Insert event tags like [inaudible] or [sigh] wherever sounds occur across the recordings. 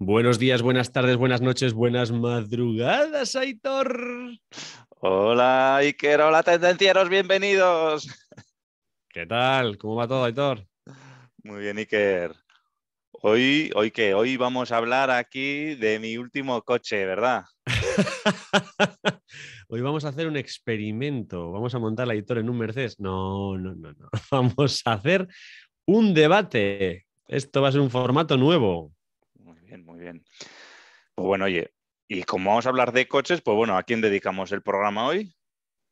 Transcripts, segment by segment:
Buenos días, buenas tardes, buenas noches, buenas madrugadas, Aitor. Hola, Iker, hola, tendencieros, bienvenidos. ¿Qué tal? ¿Cómo va todo, Aitor? Muy bien, Iker. Hoy, hoy que hoy vamos a hablar aquí de mi último coche, ¿verdad? [laughs] hoy vamos a hacer un experimento. Vamos a montar a Aitor en un Mercedes. No, no, no, no. [laughs] Vamos a hacer un debate. Esto va a ser un formato nuevo muy bien. Pues bueno, oye, y como vamos a hablar de coches, pues bueno, ¿a quién dedicamos el programa hoy?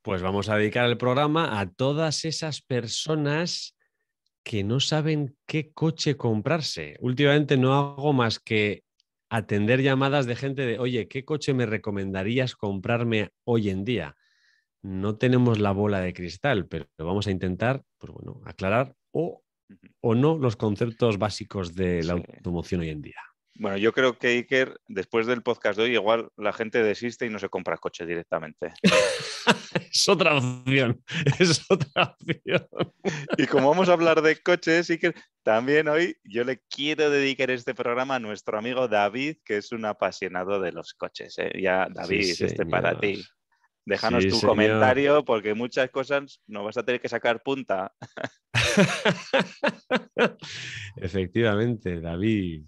Pues vamos a dedicar el programa a todas esas personas que no saben qué coche comprarse. Últimamente no hago más que atender llamadas de gente de, oye, ¿qué coche me recomendarías comprarme hoy en día? No tenemos la bola de cristal, pero vamos a intentar, pues bueno, aclarar o, o no los conceptos básicos de la automoción hoy en día. Bueno, yo creo que Iker, después del podcast de hoy, igual la gente desiste y no se compra coche directamente. [laughs] es otra opción, es otra opción. y como vamos a hablar de coches, Iker, también hoy yo le quiero dedicar este programa a nuestro amigo David, que es un apasionado de los coches. ¿eh? Ya, David, este para ti. Déjanos tu comentario porque muchas cosas no vas a tener que sacar punta. [laughs] Efectivamente, David.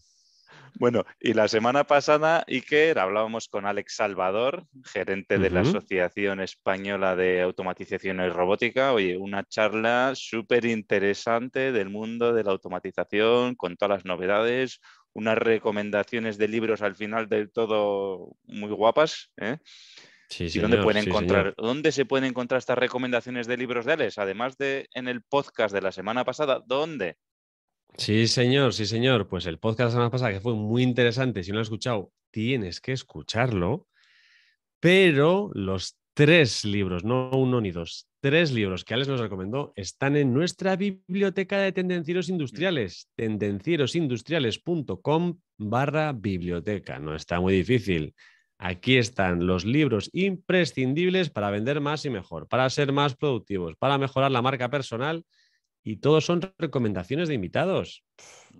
Bueno, y la semana pasada, Iker, hablábamos con Alex Salvador, gerente de la Asociación Española de Automatización y Robótica. Oye, una charla súper interesante del mundo de la automatización, con todas las novedades, unas recomendaciones de libros al final del todo muy guapas. ¿eh? Sí, dónde se pueden encontrar estas recomendaciones de libros de Alex? Además de en el podcast de la semana pasada, ¿dónde? Sí, señor, sí, señor. Pues el podcast de la semana pasada, que fue muy interesante, si no lo has escuchado, tienes que escucharlo. Pero los tres libros, no uno ni dos, tres libros que Alex nos recomendó están en nuestra biblioteca de tendencieros industriales, tendencierosindustriales.com barra biblioteca. No está muy difícil. Aquí están los libros imprescindibles para vender más y mejor, para ser más productivos, para mejorar la marca personal y todos son recomendaciones de invitados.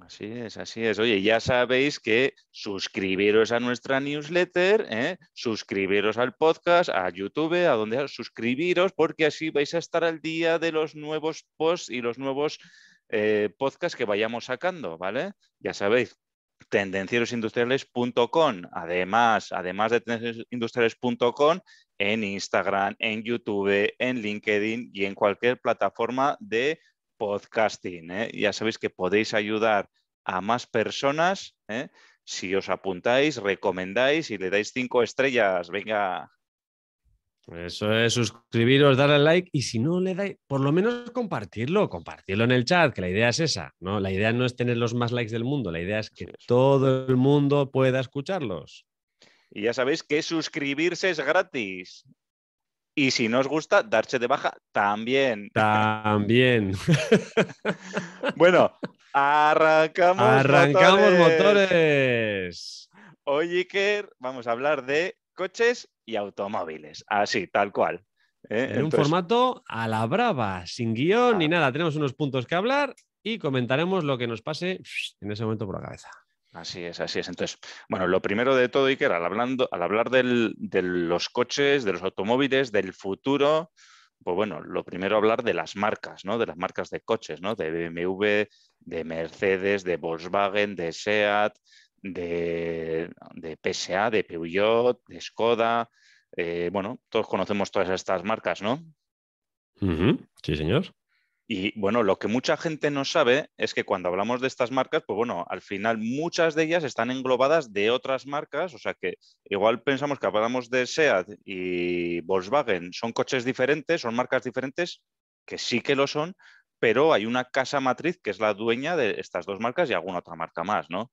Así es, así es. Oye, ya sabéis que suscribiros a nuestra newsletter, ¿eh? suscribiros al podcast, a YouTube, a donde suscribiros, porque así vais a estar al día de los nuevos posts y los nuevos eh, podcasts que vayamos sacando, ¿vale? Ya sabéis, tendencierosindustriales.com. Además, además de tendencierosindustriales.com, en Instagram, en YouTube, en LinkedIn y en cualquier plataforma de podcasting. ¿eh? Ya sabéis que podéis ayudar a más personas ¿eh? si os apuntáis, recomendáis y le dais cinco estrellas. Venga. Eso es, suscribiros, darle like y si no le dais, por lo menos compartirlo, compartirlo en el chat, que la idea es esa, ¿no? La idea no es tener los más likes del mundo, la idea es que todo el mundo pueda escucharlos. Y ya sabéis que suscribirse es gratis. Y si no os gusta, darse de baja también. También. [laughs] bueno, arrancamos. Arrancamos motores. Hoy, Iker, vamos a hablar de coches y automóviles. Así, tal cual. ¿eh? En un formato a la brava, sin guión ni ah. nada. Tenemos unos puntos que hablar y comentaremos lo que nos pase en ese momento por la cabeza. Así es, así es. Entonces, bueno, lo primero de todo, Iker, al, al hablar del, de los coches, de los automóviles, del futuro, pues bueno, lo primero hablar de las marcas, ¿no? De las marcas de coches, ¿no? De BMW, de Mercedes, de Volkswagen, de SEAT, de, PSA, de Peugeot, de Skoda. Eh, bueno, todos conocemos todas estas marcas, ¿no? Sí, señor. Y bueno, lo que mucha gente no sabe es que cuando hablamos de estas marcas, pues bueno, al final muchas de ellas están englobadas de otras marcas, o sea que igual pensamos que hablamos de SEAT y Volkswagen, son coches diferentes, son marcas diferentes, que sí que lo son, pero hay una casa matriz que es la dueña de estas dos marcas y alguna otra marca más, ¿no?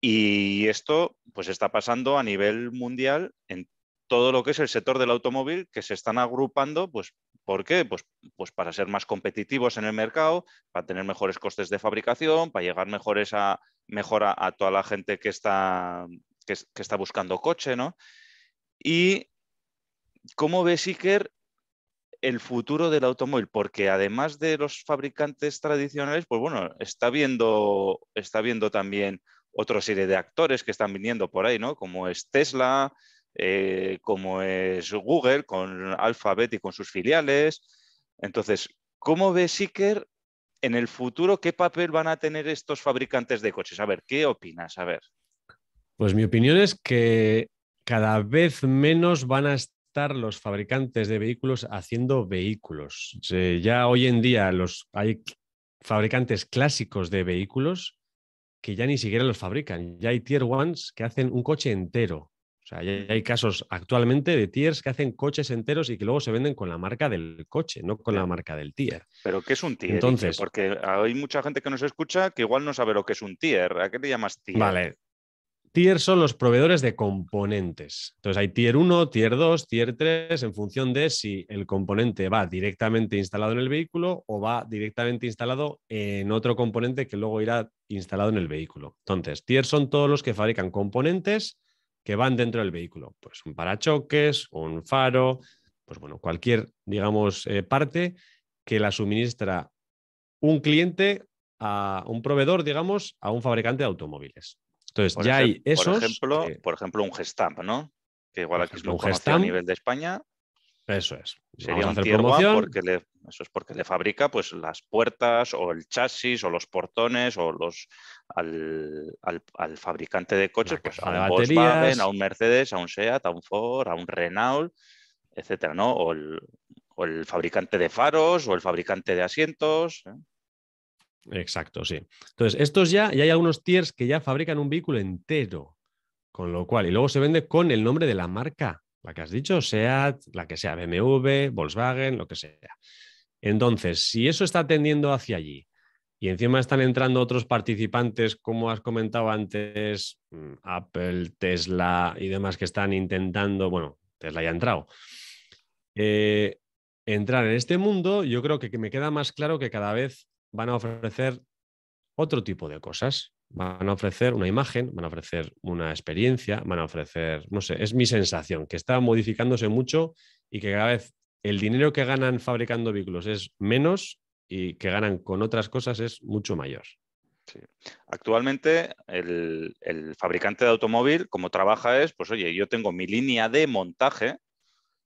Y esto pues está pasando a nivel mundial en todo lo que es el sector del automóvil, que se están agrupando pues ¿Por qué? Pues, pues, para ser más competitivos en el mercado, para tener mejores costes de fabricación, para llegar mejor a, toda la gente que está, que, está buscando coche, ¿no? Y cómo ve Iker, el futuro del automóvil, porque además de los fabricantes tradicionales, pues bueno, está viendo, está viendo también otra serie de actores que están viniendo por ahí, ¿no? Como es Tesla, eh, como es Google, con Alphabet y con sus filiales. Entonces, ¿cómo ves, Seeker en el futuro qué papel van a tener estos fabricantes de coches? A ver, ¿qué opinas? A ver. Pues mi opinión es que cada vez menos van a estar los fabricantes de vehículos haciendo vehículos. ya hoy en día los, hay fabricantes clásicos de vehículos que ya ni siquiera los fabrican. Ya hay tier ones que hacen un coche entero. O sea, hay casos actualmente de tiers que hacen coches enteros y que luego se venden con la marca del coche, no con la marca del tier. Pero ¿qué es un tier? Entonces, porque hay mucha gente que nos escucha que igual no sabe lo que es un tier. ¿A qué te llamas tier? Vale. Tier son los proveedores de componentes. Entonces hay tier 1, tier 2, tier 3, en función de si el componente va directamente instalado en el vehículo o va directamente instalado en otro componente que luego irá instalado en el vehículo. Entonces, tier son todos los que fabrican componentes que van dentro del vehículo. Pues un parachoques, un faro, pues bueno, cualquier, digamos, eh, parte que la suministra un cliente a un proveedor, digamos, a un fabricante de automóviles. Entonces, ya hay esos. Por ejemplo, por ejemplo, un Gestamp, ¿no? Que igual aquí es un a nivel de España. Eso es. Sería un porque le, eso es porque le fabrica pues, las puertas o el chasis o los portones o los al, fabricante de coches, pues a un Volkswagen, a un Mercedes, a un Seat, a un Ford, a un Renault, etcétera, ¿no? O el, fabricante de faros o el fabricante de asientos. ¿eh? Exacto, sí. Entonces, estos ya, ya hay algunos tiers que ya fabrican un vehículo entero, con lo cual, y luego se vende con el nombre de la marca la que has dicho, SEAT, la que sea, BMW, Volkswagen, lo que sea. Entonces, si eso está tendiendo hacia allí y encima están entrando otros participantes, como has comentado antes, mm, Apple, Tesla y demás que están intentando, bueno, Tesla ya ha entrado, eh, entrar en este mundo, yo creo que me queda más claro que cada vez van a ofrecer otro tipo de cosas van a ofrecer una imagen, van a ofrecer una experiencia, van a ofrecer, no sé, es mi sensación, que está modificándose mucho y que cada vez el dinero que ganan fabricando vehículos es menos y que ganan con otras cosas es mucho mayor. Actualmente el, el, fabricante de automóvil, como trabaja es, pues oye, yo tengo mi línea de montaje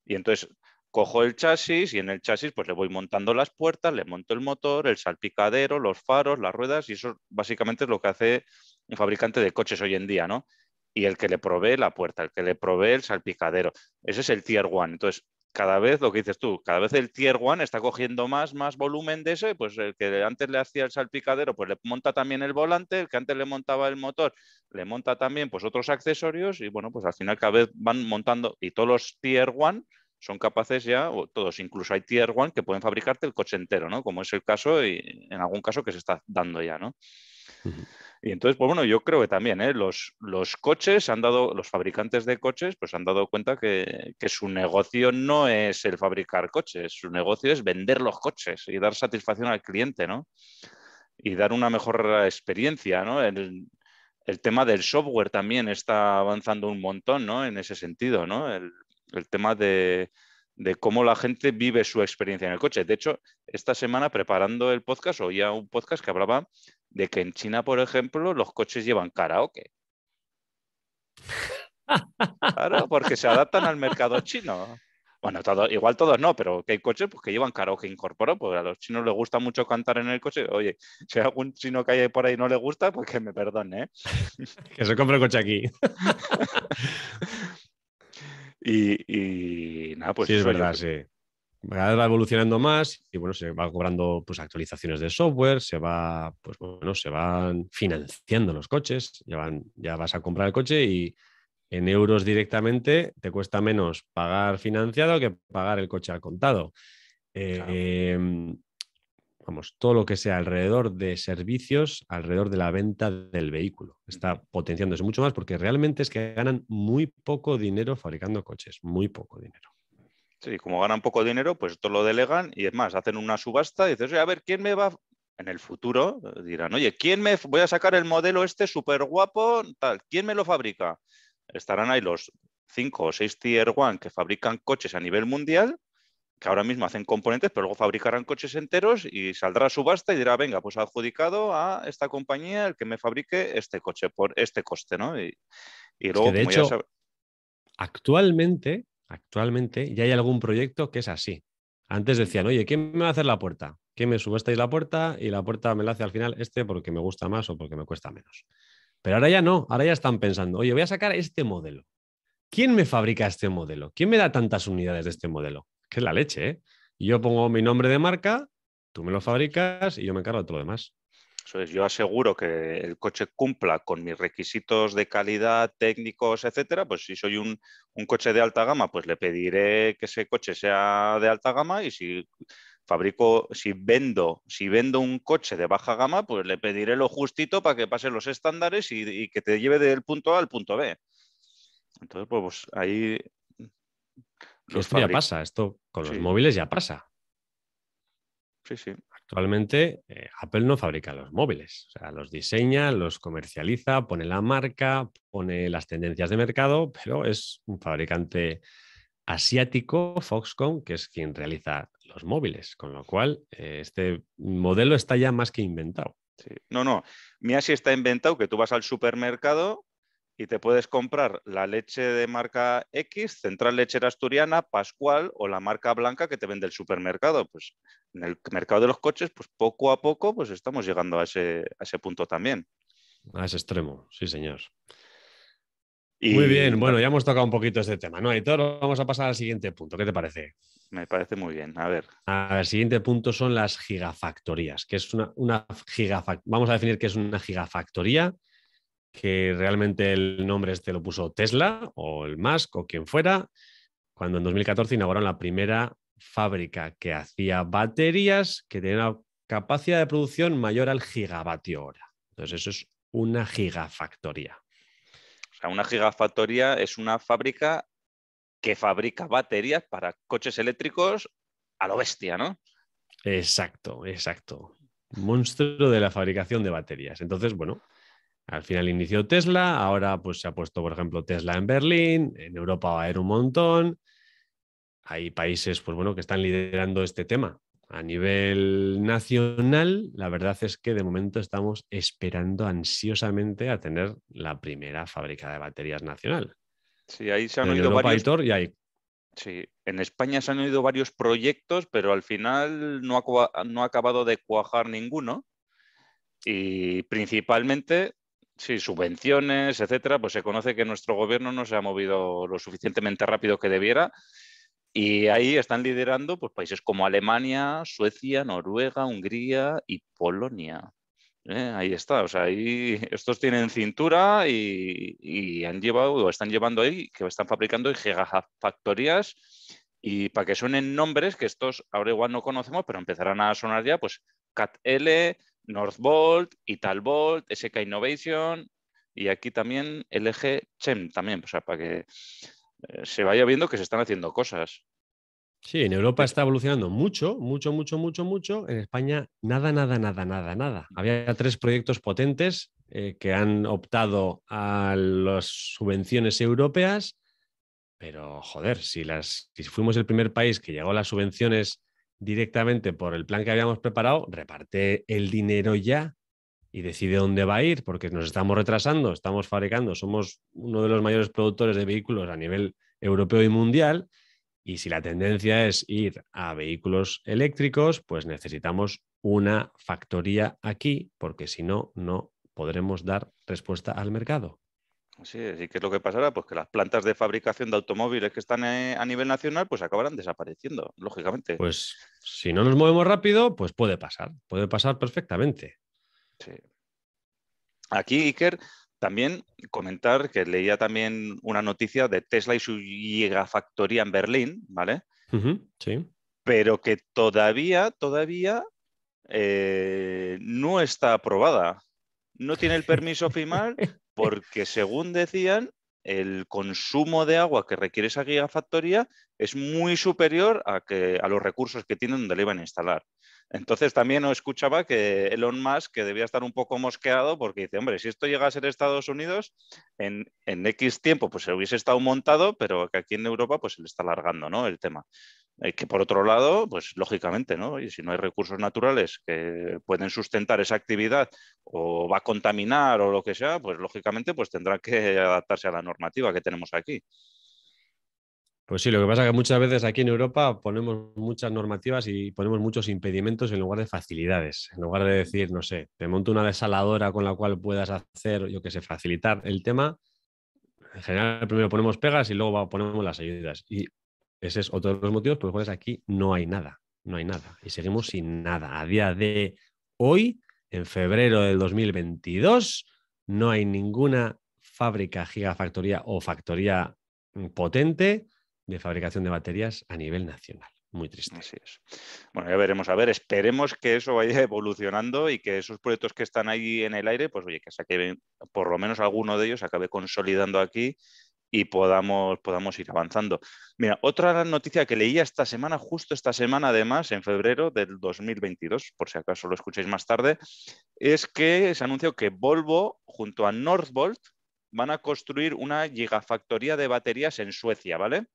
y entonces cojo el chasis y en el chasis pues le voy montando las puertas, le monto el motor, el salpicadero, los faros, las ruedas y eso básicamente es lo que hace un fabricante de coches hoy en día, ¿no? Y el que le provee la puerta, el que le provee el salpicadero. Ese es el tier one. Entonces, cada vez lo que dices tú, cada vez el tier one está cogiendo más, más volumen de ese, pues el que antes le hacía el salpicadero, pues le monta también el volante, el que antes le montaba el motor, le monta también pues otros accesorios y bueno, pues al final cada vez van montando y todos los tier one son capaces ya, todos, incluso hay tier one que pueden fabricarte el coche entero, ¿no? Como es el caso y en algún caso que se está dando ya, ¿no? Y entonces, pues bueno, yo creo que también ¿eh? los, los coches han dado, los fabricantes de coches, pues han dado cuenta que, su negocio no es el fabricar coches, su negocio es vender los coches y dar satisfacción al cliente, ¿no? Y dar una mejor experiencia, ¿no? El, tema del software también está avanzando un montón, ¿no? En ese sentido, ¿no? el tema de, cómo la gente vive su experiencia en el coche. De hecho, esta semana preparando el podcast, oía un podcast que hablaba de que en China, por ejemplo, los coches llevan karaoke. Claro, porque se adaptan al mercado chino. Bueno, igual todos no, pero que hay coches pues, que llevan karaoke incorporado, porque a los chinos les gusta mucho cantar en el coche. Oye, si algún chino que hay por ahí no le gusta, pues que me perdone. ¿eh? [laughs] que se compre el coche aquí. [laughs] Y, nada, pues... Sí, es verdad, sí va evolucionando más y bueno, se va cobrando pues, actualizaciones de software, se va, pues bueno, se van financiando los coches, ya, van, ya vas a comprar el coche y en euros directamente te cuesta menos pagar financiado que pagar el coche al contado. Em, todo lo que sea alrededor de servicios, alrededor de la venta del vehículo. Está potenciándose mucho más porque realmente es que ganan muy poco dinero fabricando coches, muy poco dinero. Sí, como ganan poco dinero, pues esto lo delegan y es más, hacen una subasta y dices, a ver, ¿quién me va? En el futuro eh, dirán, oye, ¿quién me voy a sacar el modelo este súper guapo? Tal, ¿quién me lo fabrica? Estarán ahí los cinco o seis tier one que fabrican coches a nivel mundial que ahora mismo hacen componentes, pero luego fabricarán coches enteros y saldrá a subasta y dirá, venga, pues adjudicado a esta compañía el que me fabrique este coche por este coste, ¿no? Y, luego, de hecho, actualmente, actualmente ya hay algún proyecto que es así. Antes decían, oye, ¿quién me va a hacer la puerta? ¿Quién me y la puerta? Y la puerta me la hace al final este porque me gusta más o porque me cuesta menos. Pero ahora ya no, ahora ya están pensando, oye, voy a sacar este modelo. ¿Quién me fabrica este modelo? ¿Quién me da tantas unidades de este modelo? que es la leche, ¿eh? Yo pongo mi nombre de marca, tú me lo fabricas y yo me encargo de todo lo demás. yo aseguro que el coche cumpla con mis requisitos de calidad, técnicos, etcétera. Pues si soy un, coche de alta gama, pues le pediré que ese coche sea de alta gama y si fabrico, si vendo, si vendo un coche de baja gama, pues le pediré lo justito para que pasen los estándares y que te lleve del punto A al punto B. Entonces, pues, pues ahí esto ya pasa, esto con los móviles ya pasa. Sí, sí. Actualmente eh, Apple no fabrica los móviles, o sea, los diseña, los comercializa, pone la marca, pone las tendencias de mercado, pero es un fabricante asiático, Foxconn, que es quien realiza los móviles, con lo cual eh, este modelo está ya más que inventado. No, no, mira si está inventado que tú vas al supermercado y te puedes comprar la leche de marca X, Central Lechera Asturiana, Pascual o la marca blanca que te vende el supermercado. Pues en el mercado de los coches, pues poco a poco, pues estamos llegando a ese, a ese punto también. A ese extremo, sí, señor. Muy bien, bueno, ya hemos tocado un poquito este tema, ¿no? todo vamos a pasar al siguiente punto. ¿Qué te parece? Me parece muy bien, a ver. El siguiente punto son las gigafactorías, que es una, una vamos a definir qué es una gigafactoría que realmente el nombre este lo puso Tesla o el Musk o quien fuera, cuando en 2014 inauguraron la primera fábrica que hacía baterías que tenía una capacidad de producción mayor al gigavatio hora. Entonces eso es una gigafactoría. O sea, una gigafactoría es una fábrica que fabrica baterías para coches eléctricos a lo bestia, ¿no? Exacto, exacto. Monstruo de la fabricación de baterías. Entonces, bueno, al final inició Tesla, ahora pues se ha puesto, por ejemplo, Tesla en Berlín, en Europa va a haber un montón. Hay países, pues bueno, que están liderando este tema. A nivel nacional, la verdad es que de momento estamos esperando ansiosamente a tener la primera fábrica de baterías nacional. Sí, ahí se han oído varios. Sí, en España se han oído varios proyectos, pero al final no ha, no ha acabado de cuajar ninguno. Y principalmente Sí, subvenciones, etcétera, pues se conoce que nuestro gobierno no se ha movido lo suficientemente rápido que debiera y ahí están liderando pues, países como Alemania, Suecia, Noruega, Hungría y Polonia. ¿eh? ahí está, o sea, ahí estos tienen cintura y, han llevado o están llevando ahí, que están fabricando gigafactorías y para que suenen nombres que estos ahora igual no conocemos, pero empezarán a sonar ya, pues CatL, Northvolt, Italvolt, SK Innovation y aquí también el eje Chem también, o sea, para que eh, se vaya viendo que se están haciendo cosas. Sí, en Europa está evolucionando mucho, mucho, mucho, mucho, mucho. En España, nada, nada, nada, nada, nada. Había tres proyectos potentes eh, que han optado a las subvenciones europeas, pero joder, si, si fuimos el primer país que llegó a las subvenciones directamente por el plan que habíamos preparado, reparte el dinero ya y decide dónde va a ir, porque nos estamos retrasando, estamos fabricando, somos uno de los mayores productores de vehículos a nivel europeo y mundial, y si la tendencia es ir a vehículos eléctricos, pues necesitamos una factoría aquí, porque si no, no podremos dar respuesta al mercado. Sí, así que es lo que pasará, pues que las plantas de fabricación de automóviles que están eh, a nivel nacional, pues acabarán desapareciendo, lógicamente. Pues si no nos movemos rápido, pues puede pasar, puede pasar perfectamente. Sí. Aquí, Iker, también comentar que leía también una noticia de Tesla y su gigafactoría en Berlín, ¿vale? sí. Pero que todavía, todavía eh, no está aprobada no tiene el permiso [laughs] final porque, según decían, el consumo de agua que requiere esa gigafactoría es muy superior a, que, a los recursos que tienen donde le iban a instalar. Entonces también escuchaba que Elon Musk que debía estar un poco mosqueado porque dice, hombre, si esto llega a ser Estados Unidos, en, X tiempo pues se hubiese estado montado, pero que aquí en Europa pues se le está alargando ¿no? el tema. Eh, que por otro lado, pues lógicamente, ¿no? Y si no hay recursos naturales que pueden sustentar esa actividad o va a contaminar o lo que sea, pues lógicamente pues tendrá que adaptarse a la normativa que tenemos aquí. Pues sí, lo que pasa es que muchas veces aquí en Europa ponemos muchas normativas y ponemos muchos impedimentos en lugar de facilidades, en lugar de decir, no sé, te monto una desaladora con la cual puedas hacer, yo que sé, facilitar el tema. En general, primero ponemos pegas y luego ponemos las ayudas. Y ese es otro de los motivos por los cuales aquí no hay nada, no hay nada. Y seguimos sin nada. A día de hoy, en febrero del 2022, no hay ninguna fábrica, gigafactoría o factoría mm, potente de fabricación de baterías a nivel nacional. Muy triste. es. Bueno, ya veremos. A ver, esperemos que eso vaya evolucionando y que esos proyectos que están ahí en el aire, pues oye, que se acaben, por lo menos alguno de ellos acabe consolidando aquí y podamos, podamos ir avanzando. Mira, otra noticia que leía esta semana, justo esta semana además, en febrero del 2022, por si acaso lo escuchéis más tarde, es que se anunció que Volvo junto a Northvolt van a construir una gigafactoría de baterías en Suecia, ¿vale?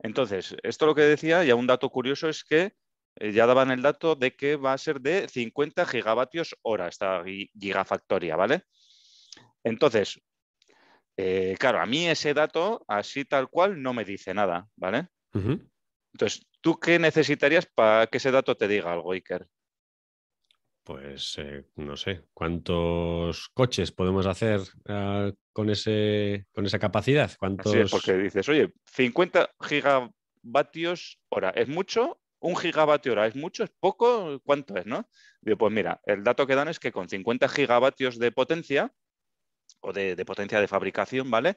Entonces, esto lo que decía, y un dato curioso es que eh, ya daban el dato de que va a ser de 50 gigavatios hora esta gigafactoría, ¿vale? Entonces, eh, claro, a mí ese dato así tal cual no me dice nada, ¿vale? Entonces, ¿tú qué necesitarías para que ese dato te diga algo, Iker? Pues eh, no sé, ¿cuántos coches podemos hacer ah, con, ese, con esa capacidad? ¿Cuántos... porque dices, oye, 50 gigavatios hora, ¿es mucho? ¿Un gigavatio hora es mucho? ¿Es poco? ¿Cuánto es? ¿no? Digo, pues mira, el dato que dan es que con 50 gigavatios de potencia o de, potencia de fabricación, ¿vale?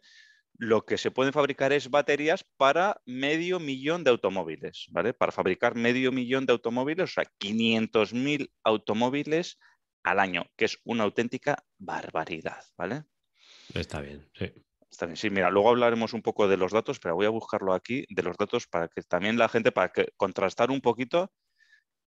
Lo que se pueden fabricar es baterías para medio millón de automóviles, ¿vale? Para fabricar medio millón de automóviles, o sea, 500.000 automóviles al año, que es una auténtica barbaridad, ¿vale? Está bien, sí. Está bien, sí, mira, luego hablaremos un poco de los datos, pero voy a buscarlo aquí, de los datos para que también la gente, para contrastar un poquito.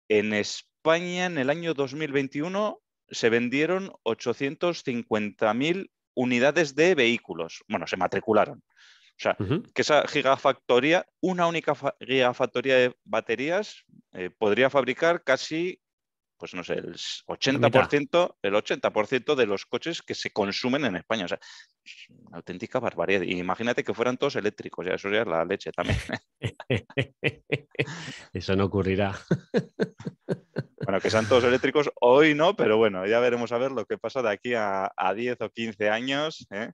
En España, en el año 2021, se vendieron 850.000 unidades de vehículos. Bueno, se matricularon. O sea, que esa gigafactoría, una única gigafactoría de baterías, eh, podría fabricar casi, pues no sé, el 80%, el 80 de los coches que se consumen en España. O sea, una auténtica barbaridad. Imagínate que fueran todos eléctricos, ya eso ya la leche también. ¿eh? [laughs] eso no ocurrirá. [laughs] bueno, que sean todos eléctricos hoy no, pero bueno, ya veremos a ver lo que pasa de aquí a, 10 o 15 años. ¿eh?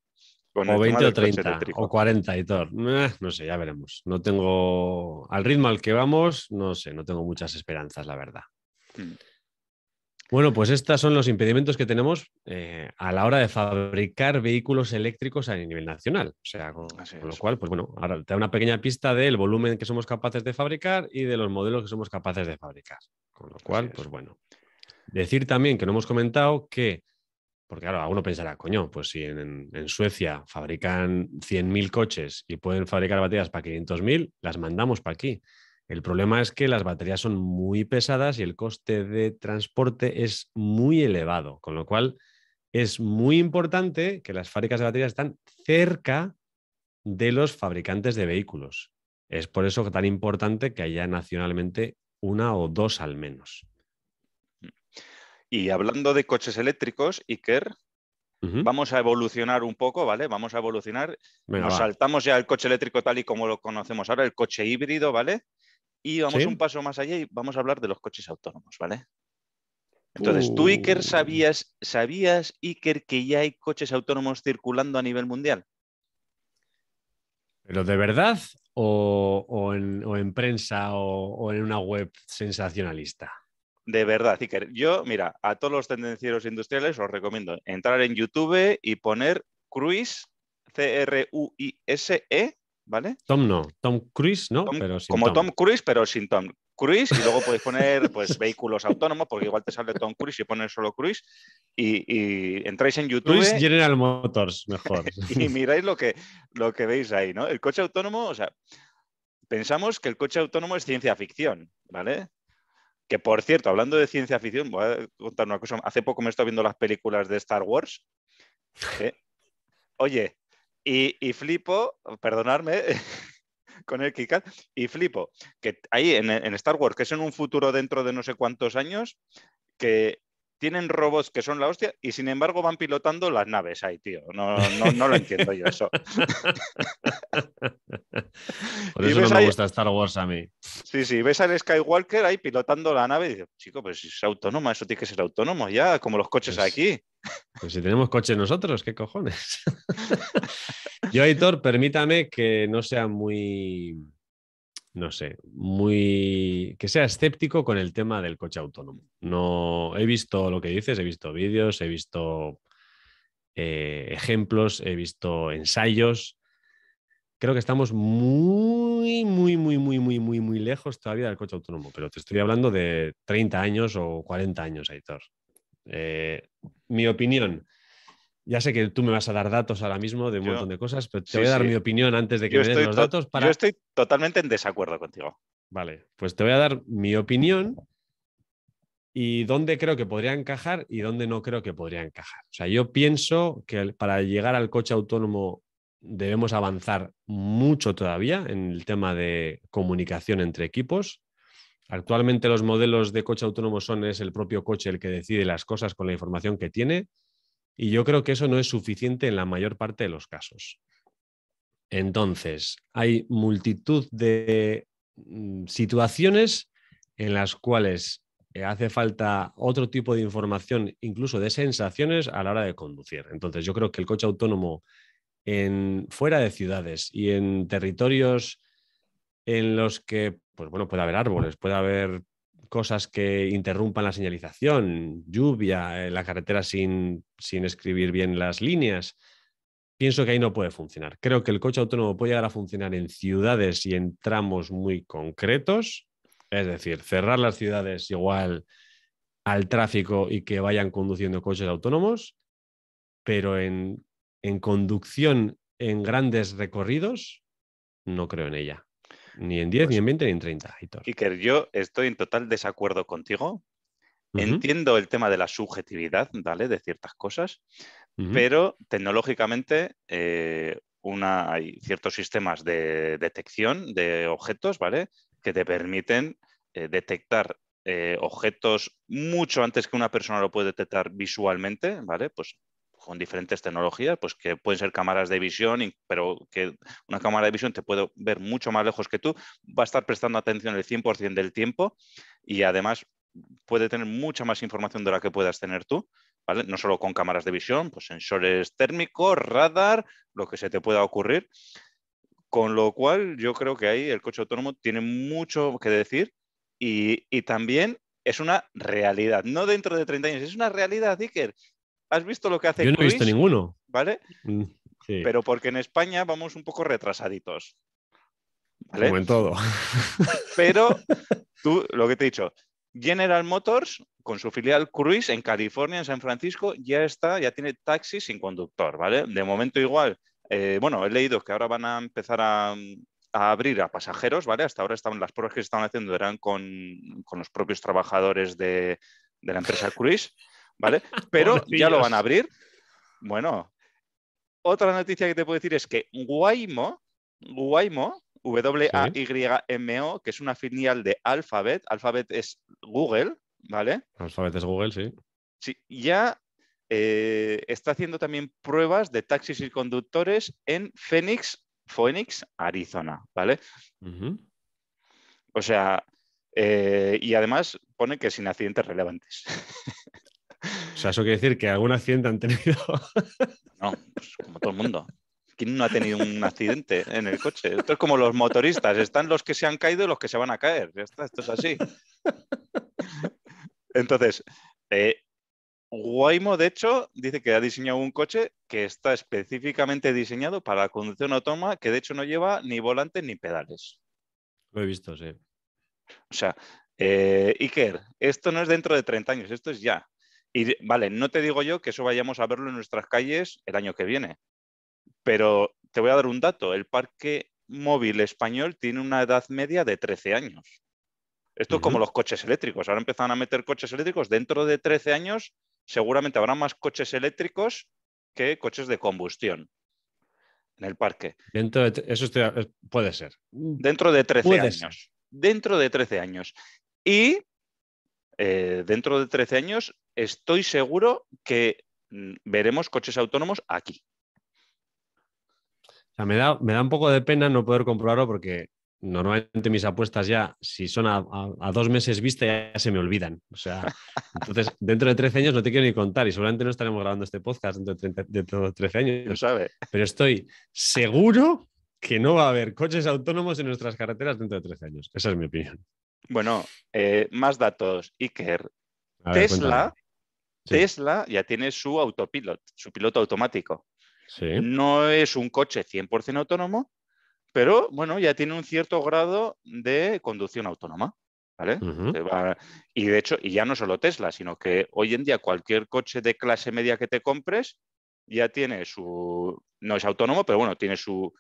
o 20 o 30 o 40 y eh, no sé, ya veremos. No tengo, al ritmo al que vamos, no sé, no tengo muchas esperanzas, la verdad. Mm. Bueno, pues estos son los impedimentos que tenemos eh, a la hora de fabricar vehículos eléctricos a nivel nacional. O sea, con, lo cual, pues bueno, ahora te da una pequeña pista del volumen que somos capaces de fabricar y de los modelos que somos capaces de fabricar. Con lo cual, pues bueno. Decir también que no hemos comentado que, porque ahora alguno pensará, coño, pues si en, en Suecia fabrican 100.000 coches y pueden fabricar baterías para 500.000, las mandamos para aquí. El problema es que las baterías son muy pesadas y el coste de transporte es muy elevado, con lo cual es muy importante que las fábricas de baterías están cerca de los fabricantes de vehículos. Es por eso tan importante que haya nacionalmente una o dos al menos. Mm. Y hablando de coches eléctricos, Iker, vamos a evolucionar un poco, ¿vale? Vamos a evolucionar. Nos saltamos ya el coche eléctrico tal y como lo conocemos ahora, el coche híbrido, ¿vale? Y vamos un paso más allá y vamos a hablar de los coches autónomos, ¿vale? Entonces, tú, Iker, uh. sabías, ¿sabías, Iker, que ya hay coches autónomos circulando a nivel mundial? ¿Pero de verdad? ¿O, en, prensa o, o en una web sensacionalista? De verdad, Iker. Yo, mira, a todos los tendencieros industriales os recomiendo entrar en YouTube y poner Cruise, C-R-U-I-S-E, ¿vale? Tom no, Tom Cruise, ¿no? pero sin como Tom. Cruise, pero sin Tom Cruise. Y luego podéis poner pues, [laughs] vehículos autónomos, porque igual te sale Tom Cruise y pones solo Cruise. Y, entráis en YouTube. Cruise General Motors, mejor. [laughs] y miráis lo que, lo que veis ahí, ¿no? El coche autónomo, o sea, pensamos que el coche autónomo es ciencia ficción, ¿vale? Que por cierto, hablando de ciencia ficción, voy a contar una cosa. Hace poco me he estado viendo las películas de Star Wars. ¿eh? Oye, y, flipo, perdonadme, [laughs] con el kika, y flipo, que ahí en, en Star Wars, que es en un futuro dentro de no sé cuántos años, que tienen robots que son la hostia y sin embargo van pilotando las naves ahí, tío. No, lo entiendo yo eso. [laughs] Por eso no me gusta Star Wars a mí. Sí, sí, ves al Skywalker ahí pilotando la nave y dices, chico, pues es autónoma, eso tiene que ser autónomo ya, como los coches pues aquí. Pues si tenemos coches nosotros, ¿qué cojones? [laughs] yo, Aitor, permítame que no sea muy no sé, muy que sea escéptico con el tema del coche autónomo. No he visto lo que dices, he visto vídeos, he visto eh, ejemplos, he visto ensayos. Creo que estamos muy, muy, muy, muy, muy, muy, muy lejos todavía del coche autónomo, pero te estoy hablando de 30 años o 40 años, Aitor. Eh, mi opinión, ya sé que tú me vas a dar datos ahora mismo de un montón de cosas, pero te voy a dar mi opinión antes de que me los datos. Yo estoy totalmente en desacuerdo contigo. Vale, pues te voy a dar mi opinión y dónde creo que podría encajar y dónde no creo que podría encajar. O sea, yo pienso que para llegar al coche autónomo debemos avanzar mucho todavía en el tema de comunicación entre equipos. Actualmente los modelos de coche autónomo son es el propio coche el que decide las cosas con la información que tiene y yo creo que eso no es suficiente en la mayor parte de los casos. Entonces, hay multitud de mm, situaciones en las cuales eh, hace falta otro tipo de información, incluso de sensaciones a la hora de conducir. Entonces, yo creo que el coche autónomo en, fuera de ciudades y en territorios en los que, pues bueno, puede haber árboles, puede haber cosas que interrumpan la señalización, lluvia, eh, la carretera sin, sin escribir bien las líneas. Pienso que ahí no puede funcionar. Creo que el coche autónomo puede llegar a funcionar en ciudades y en tramos muy concretos, es decir, cerrar las ciudades igual al tráfico y que vayan conduciendo coches autónomos, pero en conducción en grandes recorridos, no creo en ella. Ni en 10, pues ni en 20, ni en 30. Iker, yo estoy en total desacuerdo contigo. Entiendo el tema de la subjetividad, ¿vale? De ciertas cosas, pero tecnológicamente eh, una, hay ciertos sistemas de detección de objetos, ¿vale? Que te permiten eh, detectar eh, objetos mucho antes que una persona lo puede detectar visualmente, ¿vale? Pues con diferentes tecnologías, pues que pueden ser cámaras de visión, pero que una cámara de visión te puede ver mucho más lejos que tú, va a estar prestando atención el 100% del tiempo y además puede tener mucha más información de la que puedas tener tú, ¿vale? No solo con cámaras de visión, pues sensores térmicos, radar, lo que se te pueda ocurrir. Con lo cual, yo creo que ahí el coche autónomo tiene mucho que decir y, y también es una realidad. No dentro de 30 años, es una realidad, Iker. ¿Has visto lo que hace Yo no he visto ninguno. ¿Vale? Mm, Pero porque en España vamos un poco retrasaditos. en todo. [laughs] Pero tú, lo que te he dicho, General Motors, con su filial Cruise en California, en San Francisco, ya está, ya tiene taxi sin conductor, ¿vale? De momento igual, eh, bueno, he leído que ahora van a empezar a, abrir a pasajeros, ¿vale? Hasta ahora estaban, las pruebas que se estaban haciendo eran con, los propios trabajadores de, de la empresa Cruise. ¿vale? [laughs] Pero ya lo van a abrir. Bueno, otra noticia que te puedo decir es que Waymo, Waymo, W-A-Y-M-O, que es una filial de Alphabet, Alphabet es Google, ¿vale? Alphabet es Google, sí. Sí, ya eh, está haciendo también pruebas de taxis y conductores en Phoenix, Phoenix, Arizona, ¿vale? O sea, eh, y además pone que sin accidentes relevantes. [laughs] sea, eso quiere decir que algún accidente han tenido. [laughs] No, pues, como todo el mundo. ¿Quién no ha tenido un accidente en el coche? Esto es como los motoristas, están los que se han caído y los que se van a caer. esto es así. Entonces, eh, Guaimo, Waymo, de hecho, dice que ha diseñado un coche que está específicamente diseñado para la conducción autónoma, que de hecho no lleva ni volante ni pedales. Lo he visto, sí. O sea, eh, Iker, esto no es dentro de 30 años, esto es ya. Y vale, no te digo yo que eso vayamos a verlo en nuestras calles el año que viene, pero te voy a dar un dato. El parque móvil español tiene una edad media de 13 años. Esto es como los coches eléctricos. Ahora empiezan a meter coches eléctricos. Dentro de 13 años seguramente habrá más coches eléctricos que coches de combustión en el parque. Dentro eso puede ser. Dentro de 13 años. Dentro de 13 años. Y eh, dentro de 13 años, estoy seguro que mm, veremos coches autónomos aquí. me da, me da un poco de pena no poder comprobarlo porque normalmente mis apuestas ya, si son a, dos meses vista, ya se me olvidan. O sea, [laughs] entonces dentro de 13 años no te quiero ni contar y seguramente no estaremos grabando este podcast dentro de, 13 años. Pero estoy seguro que no va a haber coches autónomos en nuestras carreteras dentro de 13 años. Esa es mi opinión. Bueno, eh, más datos, Iker. Tesla, Tesla ya tiene su autopilot, su piloto automático. No es un coche 100% autónomo, pero bueno, ya tiene un cierto grado de conducción autónoma. Y de hecho, y ya no solo Tesla, sino que hoy en día cualquier coche de clase media que te compres ya tiene su, no es autónomo, pero bueno, tiene su,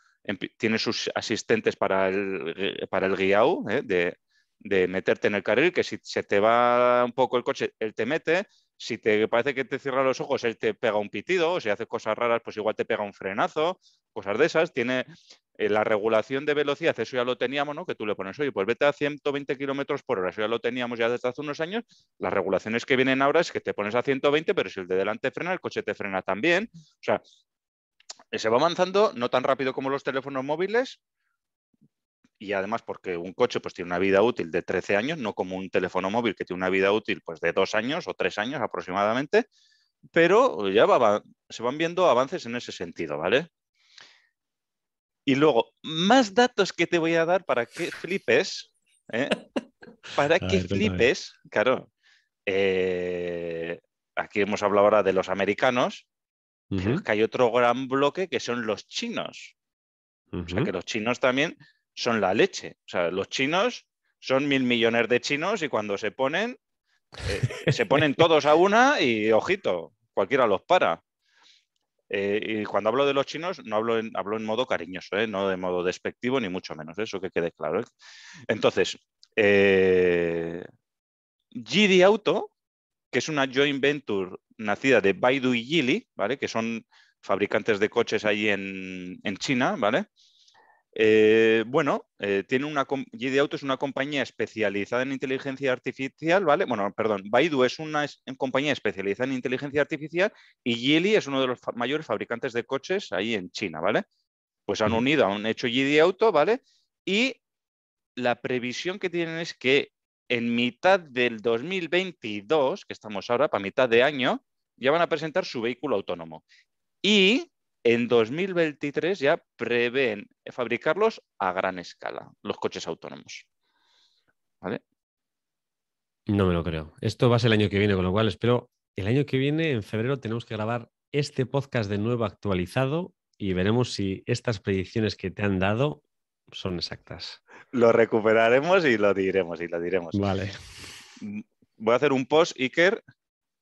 tiene sus asistentes para el, para el ¿eh? de de meterte en el carril, que si se te va un poco el coche, él te mete, si te parece que te cierra los ojos, él te pega un pitido, si haces cosas raras, pues igual te pega un frenazo, cosas de esas. Tiene eh, la regulación de velocidad, eso ya lo teníamos, ¿no? Que tú le pones, oye, pues vete a 120 kilómetros por hora, eso ya lo teníamos ya desde hace unos años. Las regulaciones que vienen ahora es que te pones a 120, pero si el de delante frena, el coche te frena también. O sea, se va avanzando, no tan rápido como los teléfonos móviles, y además porque un coche pues tiene una vida útil de 13 años, no como un teléfono móvil que tiene una vida útil pues de dos años o tres años aproximadamente, pero ya se van viendo avances en ese sentido, ¿vale? Y luego, más datos que te voy a dar para que flipes, ¿eh? para [laughs] que flipes, claro, eh, aquí hemos hablado ahora de los americanos, pero que hay otro gran bloque que son los chinos. O sea que los chinos también son la leche. O sea, los chinos son mil millones de chinos y cuando se ponen, eh, se ponen [laughs] todos a una y ojito, cualquiera los para. Eh, y cuando hablo de los chinos, no hablo en, hablo en modo cariñoso, eh, no de modo despectivo, ni mucho menos, eso que quede claro. Entonces, GD Auto, que es una joint venture nacida de Baidu y Gili, ¿vale? que son fabricantes de coches ahí en, en China, ¿vale? Eh, bueno, eh, tiene una GD Auto es una compañía especializada en inteligencia artificial, ¿vale? Bueno, perdón, Baidu es una, compañía especializada en inteligencia artificial y Geely es uno de los mayores fabricantes de coches ahí en China, ¿vale? Pues han unido, han hecho GD Auto, ¿vale? Y la previsión que tienen es que en mitad del 2022, que estamos ahora, para mitad de año, ya van a presentar su vehículo autónomo. Y en 2023 ya prevén fabricarlos a gran escala, los coches autónomos. ¿Vale? No me lo creo. Esto va a ser el año que viene, con lo cual espero el año que viene, en febrero, tenemos que grabar este podcast de nuevo actualizado y veremos si estas predicciones que te han dado son exactas. Lo recuperaremos y lo diremos y lo diremos. Vale. Voy a hacer un post, Iker,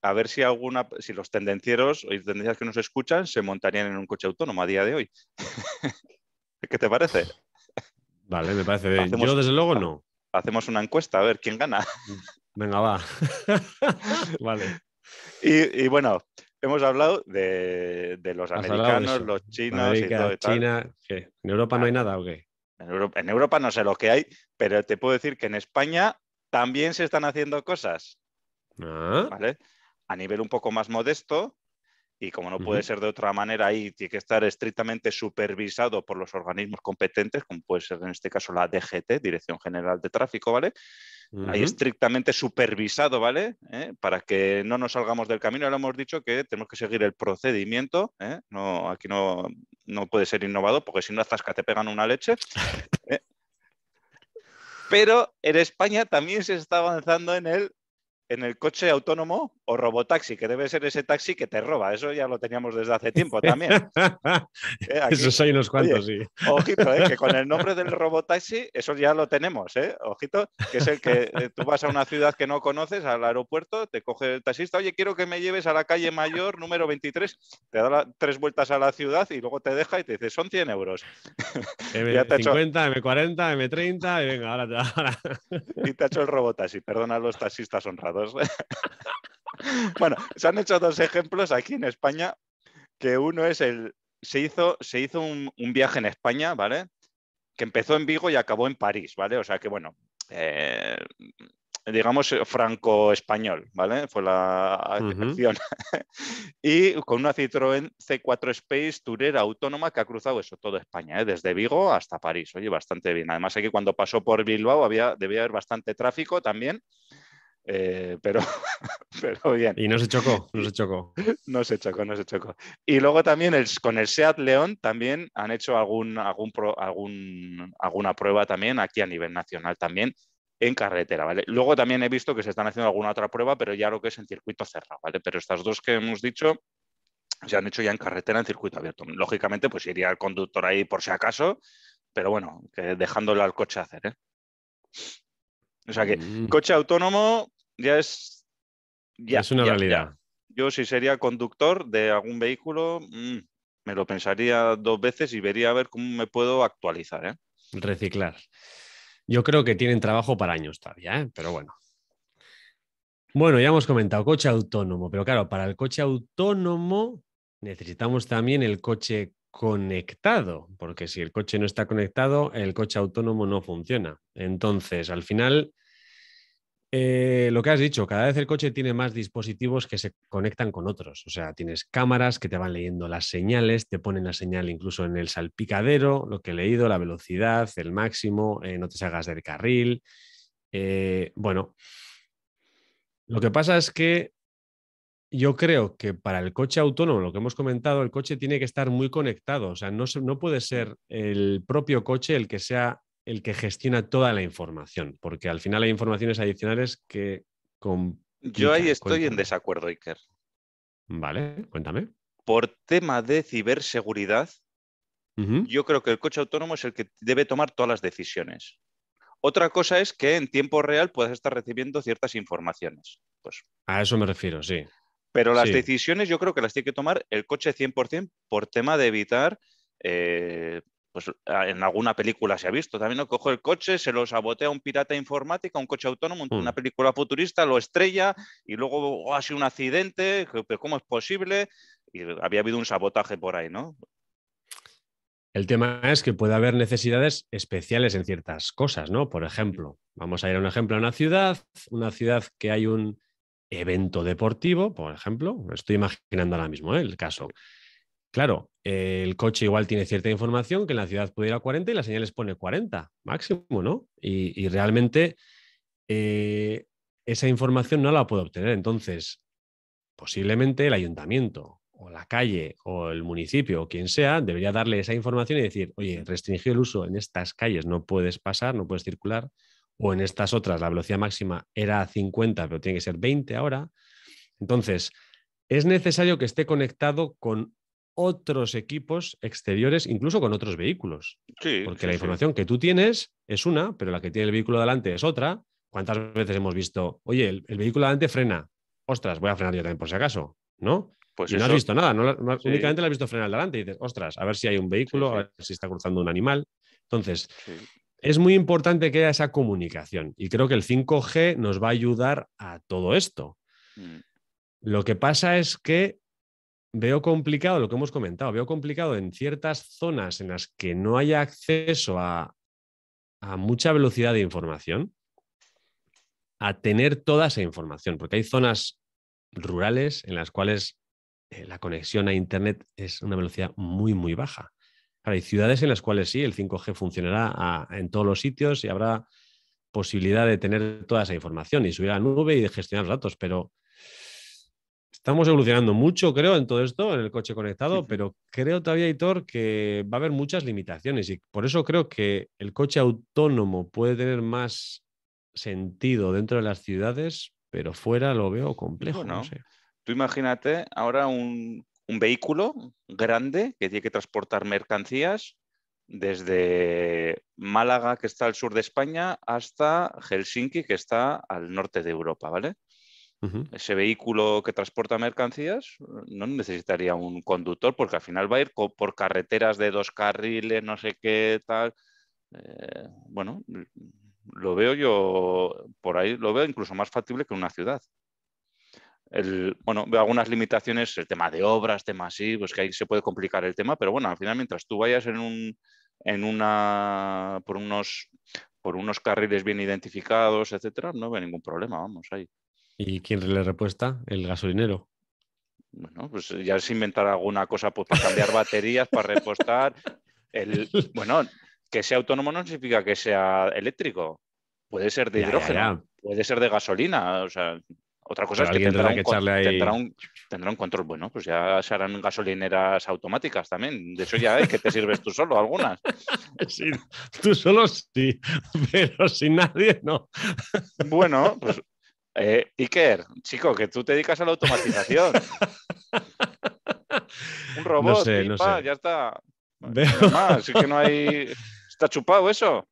a ver si alguna, si los tendencieros o tendencias que nos escuchan se montarían en un coche autónomo a día de hoy. [laughs] ¿Qué te parece? Vale, me parece. Yo desde luego no. Hacemos una encuesta a ver quién gana. [laughs] Venga, va. [laughs] vale. Y, bueno, hemos hablado de, los americanos, los chinos y todo. ¿En Europa no hay ah. nada o qué? En Europa, no sé lo que hay, pero te puedo decir que en España también se están haciendo cosas. ¿Ah? ¿Vale? a nivel un poco más modesto y como no puede ser de otra manera ahí, tiene que estar estrictamente supervisado por los organismos competentes, como puede ser en este caso la DGT, Dirección General de Tráfico, ¿vale? Ahí estrictamente supervisado, ¿vale? ¿Eh? Para que no nos salgamos del camino, lo hemos dicho que tenemos que seguir el procedimiento, ¿eh? no, aquí no, puede ser innovado, porque si no, que te pegan una leche. ¿eh? Pero en España también se está avanzando en el, en el coche autónomo o Robotaxi, que debe ser ese taxi que te roba. Eso ya lo teníamos desde hace tiempo [laughs] también. Eso eh, Esos hay unos cuantos, sí. Ojito, eh, que con el [laughs] nombre del Robotaxi, eso ya lo tenemos, eh, Ojito, que es el que tú vas a una ciudad que no conoces, al aeropuerto, te coge el taxista, oye, quiero que me lleves a la calle mayor número 23, te da tres vueltas a la ciudad y luego te deja y te dice, son 100 euros. [laughs] M 50, M40, M30, y venga, ahora te, y te ha hecho el Robotaxi, perdona a los taxistas honrados. [laughs] Bueno, se han hecho dos ejemplos aquí en España, que uno es el, se hizo, se hizo un, viaje en España, ¿vale? Que empezó en Vigo y acabó en París, ¿vale? O sea que bueno, eh, digamos, eh, franco-español, ¿vale? Fue la acción. [laughs] y con una Citroën C4 Space Tourer autónoma que ha cruzado eso, todo España, ¿eh? desde Vigo hasta París. Oye, bastante bien. Además, que cuando pasó por Bilbao había, debía haber bastante tráfico también. Eh, [laughs] pero, bien. Y no se chocó, no se chocó. No se chocó, no se chocó. Y luego también con el SEAT León también han hecho algún, algún, algún, alguna prueba también aquí a nivel nacional también en carretera, ¿vale? Luego también he visto que se están haciendo alguna otra prueba, pero ya lo que es en circuito cerrado, ¿vale? Pero estas dos que hemos dicho se han hecho ya en carretera, en circuito abierto. Lógicamente, pues iría el conductor ahí por si acaso, pero bueno, dejándolo al coche hacer, ¿eh? O sea que mm. coche autónomo ya es... es una realidad. Yo si sería conductor de algún vehículo, mm, me lo pensaría dos veces y vería a ver cómo me puedo actualizar. ¿eh? Reciclar. Yo creo que tienen trabajo para años todavía, ¿eh? pero bueno. Bueno, ya hemos comentado coche autónomo, pero claro, para el coche autónomo necesitamos también el coche conectado, porque si el coche no está conectado, el coche autónomo no funciona. Entonces, al final, eh, lo que has dicho, cada vez el coche tiene más dispositivos que se conectan con otros. O sea, tienes cámaras que te van leyendo las señales, te ponen la señal incluso en el salpicadero, lo que he leído, la velocidad, el máximo, eh, no te salgas del carril. Eh, bueno, lo que pasa es que yo creo que para el coche autónomo, lo que hemos comentado, el coche tiene que estar muy conectado. O sea, no, puede ser el propio coche el que sea el que gestiona toda la información, porque al final hay informaciones adicionales que... Yo ahí estoy en desacuerdo, Iker. Vale, cuéntame. Por tema de ciberseguridad, yo creo que el coche autónomo es el que debe tomar todas las decisiones. Otra cosa es que en tiempo real puedas estar recibiendo ciertas informaciones. Pues a eso me refiero, sí. Pero las decisiones yo creo que las tiene que tomar el coche 100% por tema de evitar, eh, pues ah, en alguna película se ha visto, también ¿no? cojo el coche, se lo sabotea un pirata informático, un coche autónomo, mm. una película futurista, lo estrella y luego ha sido un accidente, pero ¿cómo es posible? Y había habido un sabotaje por ahí, ¿no? El tema es que puede haber necesidades especiales en ciertas cosas, ¿no? Por ejemplo, vamos a ir a un ejemplo, a una ciudad, una ciudad que hay un, evento deportivo, por ejemplo, estoy imaginando ahora mismo ¿eh? el caso. Claro, el coche igual tiene cierta información que en la ciudad puede ir a 40 y las señales pone 40 máximo, ¿no? Y, realmente eh, esa información no la puede obtener. Entonces, posiblemente el ayuntamiento o la calle o el municipio o quien sea debería darle esa información y decir, oye, restringir el uso en estas calles, no puedes pasar, no puedes circular o en estas otras la velocidad máxima era 50, pero tiene que ser 20 ahora. Entonces, es necesario que esté conectado con otros equipos exteriores, incluso con otros vehículos. porque la información que tú tienes es una, pero la que tiene el vehículo delante es otra. ¿Cuántas veces hemos visto, oye, el, vehículo delante frena? Ostras, voy a frenar yo también por si acaso, ¿no? Pues y no has visto nada, únicamente la has visto frenar delante y dices, ostras, a ver si hay un vehículo, a ver si está cruzando un animal. Entonces, es muy importante que haya esa comunicación y creo que el 5G nos va a ayudar a todo esto. Mm. Lo que pasa es que veo complicado lo que hemos comentado, veo complicado en ciertas zonas en las que no haya acceso a, mucha velocidad de información, a tener toda esa información, porque hay zonas rurales en las cuales eh, la conexión a Internet es una velocidad muy, muy baja hay ciudades en las cuales sí, el 5G funcionará en todos los sitios y habrá posibilidad de tener toda esa información y subir a la nube y de gestionar los datos, pero estamos evolucionando mucho, creo, en todo esto, en el coche conectado, pero creo todavía, Hitor, que va a haber muchas limitaciones y por eso creo que el coche autónomo puede tener más sentido dentro de las ciudades, pero fuera lo veo complejo. no sé. Tú imagínate ahora un, un vehículo grande que tiene que transportar mercancías desde Málaga, que está al sur de España, hasta Helsinki, que está al norte de Europa, ¿vale? Ese vehículo que transporta mercancías eh, no necesitaría un conductor porque al final va a ir por carreteras de dos carriles, no sé qué, tal. Eh, bueno, lo veo yo por ahí, lo veo incluso más factible que una ciudad bueno, veo algunas limitaciones, el tema de obras, temas así, pues que ahí se puede complicar el tema, pero bueno, al final mientras tú vayas en un, en una, por unos, por unos carriles bien identificados, etcétera, no veo ningún problema, vamos ahí. ¿Y quién le repuesta? El gasolinero. Bueno, pues eh, ya es inventar alguna cosa pues, para cambiar baterías, para repostar. El, [laughs] bueno, que sea autónomo no significa que sea eléctrico. Puede ser de hidrógeno, puede ser de gasolina. O sea, otra cosa es que, tendrá un, que echarle ahí... control bueno, pues ya se harán gasolineras automáticas también. De eso ya es que te sirves tú solo algunas. [laughs] tú solo sí, [laughs] pero sin nadie no. Bueno, pues eh, Iker, chico, que tú te dedicas a la automatización. [laughs] un robot, ya está. Veo... que no hay... Está chupado eso.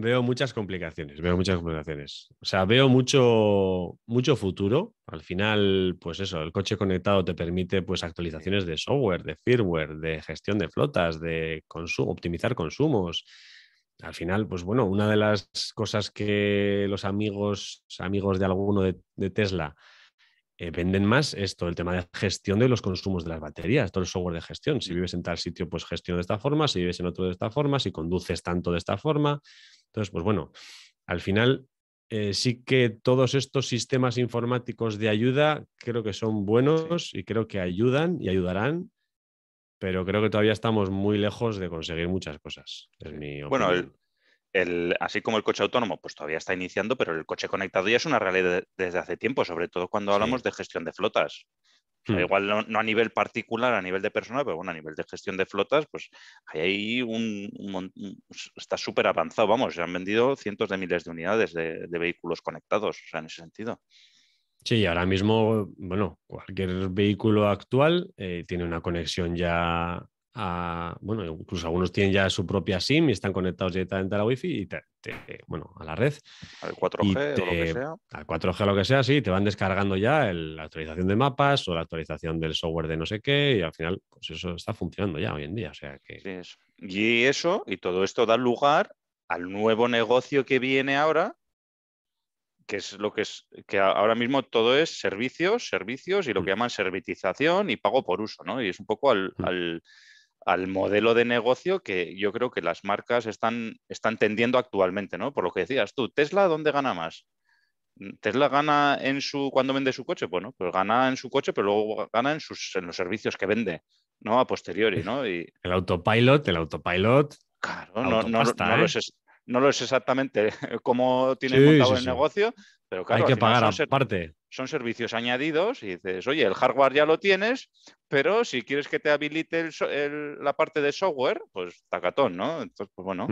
Veo muchas complicaciones, veo muchas complicaciones. O sea, veo mucho, mucho futuro. Al final, pues eso, el coche conectado te permite pues actualizaciones de software, de firmware, de gestión de flotas, de optimizar consumos. Al final, pues bueno, una de las cosas que los amigos, amigos de alguno de, Tesla eh, venden más es todo el tema de gestión de los consumos de las baterías, todo el software de gestión. Si mm. vives en tal sitio, pues gestión de esta forma, si vives en otro de esta forma, si conduces tanto de esta forma entonces, pues bueno, al final eh, sí que todos estos sistemas informáticos de ayuda creo que son buenos y creo que ayudan y ayudarán, pero creo que todavía estamos muy lejos de conseguir muchas cosas. Es mi bueno, así como el coche autónomo, pues todavía está iniciando, pero el coche conectado ya es una realidad desde hace tiempo, sobre todo cuando hablamos de gestión de flotas. Hmm. igual no, a nivel particular, a nivel de personal, pero bueno, a nivel de gestión de flotas, pues ahí un, está súper avanzado, vamos, se han vendido cientos de miles de unidades de, vehículos conectados, o sea, en ese sentido. Sí, ahora mismo, bueno, cualquier vehículo actual eh, tiene una conexión ya bueno, incluso algunos tienen ya su propia SIM y están conectados directamente a la Wi-Fi y bueno, a la red. Al 4G o lo que sea. Al 4G o lo que sea, sí, te van descargando ya la actualización de mapas o la actualización del software de no sé qué y al final, pues eso está funcionando ya hoy en día. O sea que... Y eso, y todo esto da lugar al nuevo negocio que viene ahora, que es lo que es, que ahora mismo todo es servicios, servicios y lo que mm. llaman servitización y pago por uso, ¿no? Y es un poco al mm al modelo de negocio que yo creo que las marcas están, están tendiendo actualmente, ¿no? Por lo que decías tú, Tesla, ¿dónde gana más? Mm, Tesla gana en su cuando vende su coche, bueno, pues gana en su coche, pero luego gana en sus en los servicios que vende, ¿no? A posteriori, ¿no? [laughs] El autopilot, el autopilot. Claro, no, ¿eh? lo es, exactamente [laughs] cómo tiene montado el negocio, pero claro, Hay que pagar aparte. Son servicios añadidos y dices, oye, el hardware ya lo tienes, pero si quieres que te habilite la parte de software, pues tacatón, ¿no? Entonces, pues bueno.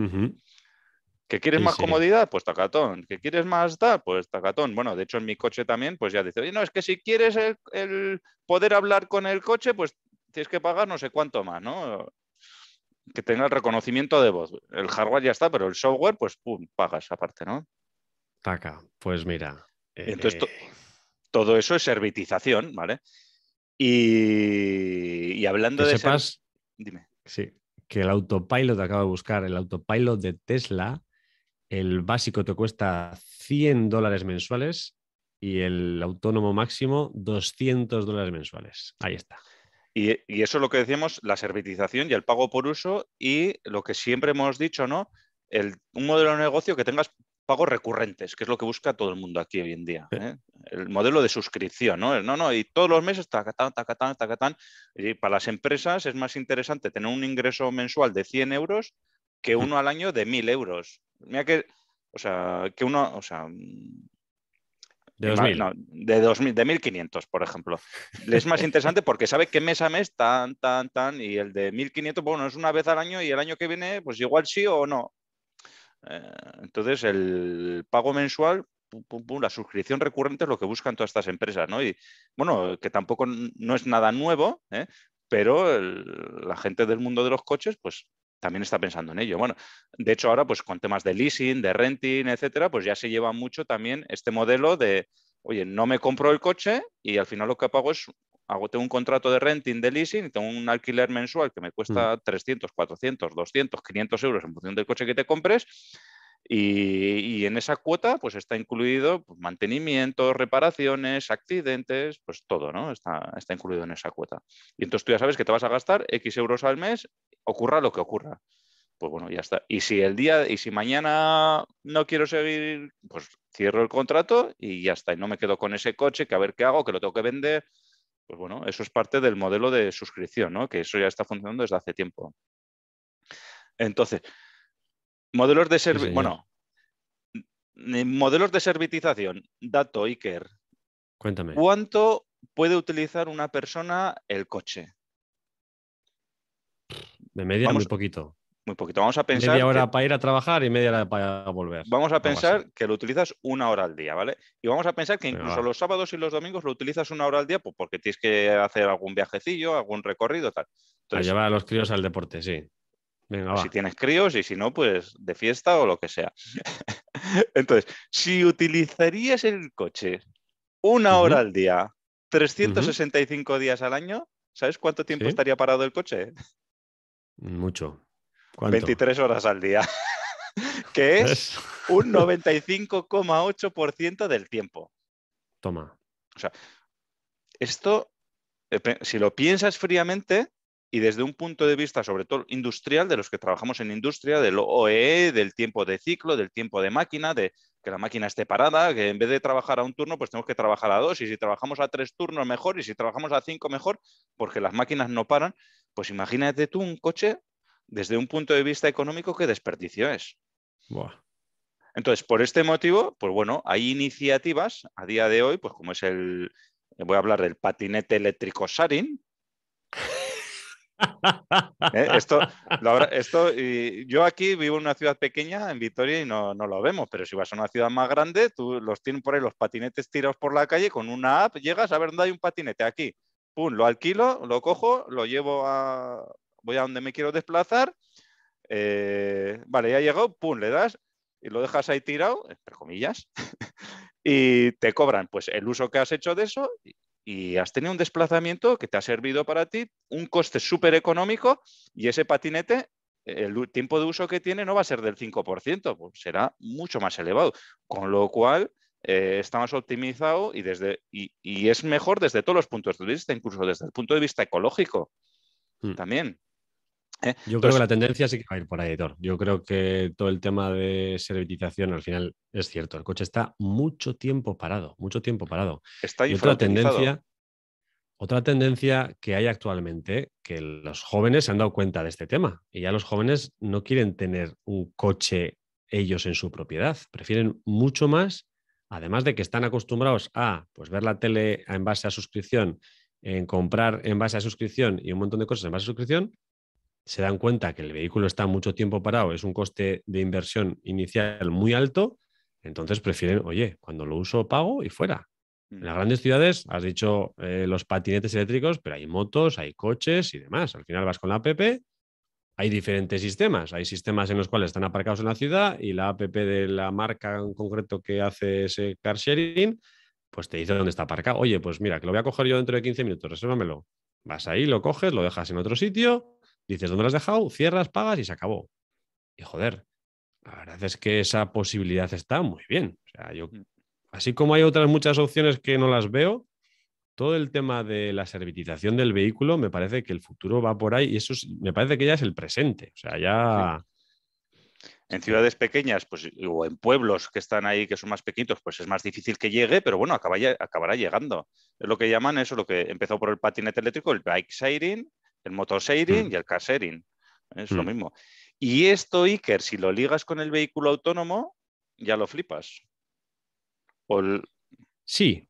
¿Que quieres más comodidad? Pues tacatón. ¿Que quieres más data, Pues tacatón. Bueno, de hecho en mi coche también, pues ya dice, oye, no, es que si quieres poder hablar con el coche, pues tienes que pagar no sé cuánto más, ¿no? Que tenga el reconocimiento de voz. El hardware ya está, pero el software, pues pum, pagas aparte, ¿no? pues mira. Eh, Entonces, eh, todo eso es servitización, ¿vale? Y, hablando de. Sepas, dime. Sí, que el autopilot, acabo de buscar, el autopilot de Tesla, el básico te cuesta 100 dólares mensuales y el autónomo máximo 200 dólares mensuales. Ahí está. Y, eso es lo que decíamos, la servitización y el pago por uso y lo que siempre hemos dicho, ¿no? El, un modelo de negocio que tengas pagos recurrentes, que es lo que busca todo el mundo aquí hoy en día. ¿eh? El modelo de suscripción, ¿no? No, no, y todos los meses, tacatán, tacatán, tacatán. Y para las empresas es más interesante tener un ingreso mensual de 100 euros que uno al año de 1000 euros. Mira que, o sea, que uno, o sea, de 2.000. No, de 2.000, de 1.500, por ejemplo. Es más interesante porque sabe que mes a mes, tan, tan, tan, y el de 1.500, bueno, es una vez al año y el año que viene, pues igual sí o no. Eh, entonces, el pago mensual, la suscripción recurrente es lo que buscan todas estas empresas, ¿no? Y bueno, que tampoco no es nada nuevo, ¿eh? pero la gente del mundo de los coches, pues también está pensando en ello. Bueno, de hecho ahora, pues con temas de leasing, de renting, etcétera, pues ya se lleva mucho también este modelo de, oye, no me compro el coche y al final lo que pago es hago, tengo un contrato de renting, de leasing, tengo un alquiler mensual que me cuesta 300, 400, 200, 500 euros en función del coche que te compres. Y, en esa cuota pues está incluido pues, mantenimiento, reparaciones, accidentes, pues todo, ¿no? Está, está incluido en esa cuota. Y entonces tú ya sabes que te vas a gastar X euros al mes, ocurra lo que ocurra. Pues bueno, ya está. Y si el día, y si mañana no quiero seguir, pues cierro el contrato y ya está. Y no me quedo con ese coche, que a ver qué hago, que lo tengo que vender. Pues bueno, eso es parte del modelo de suscripción, ¿no? que eso ya está funcionando desde hace tiempo. Entonces, modelos de servicio, bueno, modelos de servitización, dato Iker. Cuéntame. ¿Cuánto puede utilizar una persona el coche? De media muy poquito. Muy poquito. Vamos a pensar. Media hora para ir a trabajar y media hora para volver. Vamos a pensar que lo utilizas una hora al día, ¿vale? Y vamos a pensar que incluso los sábados y los domingos lo utilizas una hora al día pues, porque tienes que hacer algún viajecillo, algún recorrido, tal. Entonces, a llevar a los críos al deporte, sí. si tienes críos y si no, pues de fiesta o lo que sea. [laughs] Entonces, si utilizarías el coche una hora al día, 365 días al año, ¿sabes cuánto tiempo estaría parado el coche? Mucho. 23 horas al día, [laughs] que es [laughs] un 95,8% del tiempo. Toma. O sea, esto, eh, si lo piensas fríamente, y desde un punto de vista, sobre todo industrial, de los que trabajamos en industria, del OEE, e, del tiempo de ciclo, del tiempo de máquina, de que la máquina esté parada, que en vez de trabajar a un turno, pues tenemos que trabajar a dos, y si trabajamos a tres turnos mejor, y si trabajamos a cinco mejor, porque las máquinas no paran, pues imagínate tú un coche desde un punto de vista económico, qué desperdicio es. Entonces, por este motivo, pues bueno, hay iniciativas a día de hoy, pues como es el, voy a hablar del patinete eléctrico Sarin. [laughs] Eh, esto, esto y yo aquí vivo en una ciudad pequeña, en Vitoria, y no, no, lo vemos, pero si vas a una ciudad más grande, tú los tienes por ahí los patinetes tirados por la calle, con una app llegas a ver dónde hay un patinete aquí. Pum, lo alquilo, lo cojo, lo llevo a, voy a donde me quiero desplazar, eh, vale, ya ha llegado, pum, le das y lo dejas ahí tirado, entre comillas, [laughs] y te cobran pues el uso que has hecho de eso y has tenido un desplazamiento que te ha servido para ti, un coste súper económico y ese patinete, el tiempo de uso que tiene no va a ser del 5%, pues será mucho más elevado, con lo cual... Eh, está más optimizado y, desde, y, es mejor desde todos los puntos de vista, incluso desde el punto de vista ecológico mm. también. ¿eh? Yo creo que la tendencia sí que va a ir por ahí, Editor. Yo creo que todo el tema de servitización al final es cierto. El coche está mucho tiempo parado, mucho tiempo parado. Está y otra tendencia, otra tendencia que hay actualmente, que los jóvenes se han dado cuenta de este tema. Y ya los jóvenes no quieren tener un coche ellos en su propiedad. Prefieren mucho más, además de que están acostumbrados a pues, ver la tele en base a suscripción, en comprar en base a suscripción y un montón de cosas en base a suscripción se dan cuenta que el vehículo está mucho tiempo parado, es un coste de inversión inicial muy alto, entonces prefieren, oye, cuando lo uso pago y fuera. En mm. las grandes ciudades, has dicho eh, los patinetes eléctricos, pero hay motos, hay coches y demás. Al final vas con la APP, hay diferentes sistemas. Hay sistemas en los cuales están aparcados en la ciudad y la APP de la marca en concreto que hace ese car sharing, pues te dice dónde está aparcado. Oye, pues mira, que lo voy a coger yo dentro de 15 minutos, resérvamelo. Vas ahí, lo coges, lo dejas en otro sitio Dices, ¿dónde las has dejado? Cierras, pagas y se acabó. Y joder, la verdad es que esa posibilidad está muy bien. O sea, yo, mm. así como hay otras muchas opciones que no las veo, todo el tema de la servitización del vehículo, me parece que el futuro va por ahí y eso me parece que ya es el presente. O sea, ya. En ciudades pequeñas, pues, o en pueblos que están ahí, que son más pequeños pues es más difícil que llegue, pero bueno, acabará llegando. Es lo que llaman eso, lo que empezó por el patinete eléctrico, el bike sharing, el motor sharing mm. y el car sharing. ¿eh? Es lo mm. mismo. Y esto, Iker, si lo ligas con el vehículo autónomo, ya lo flipas. Sí,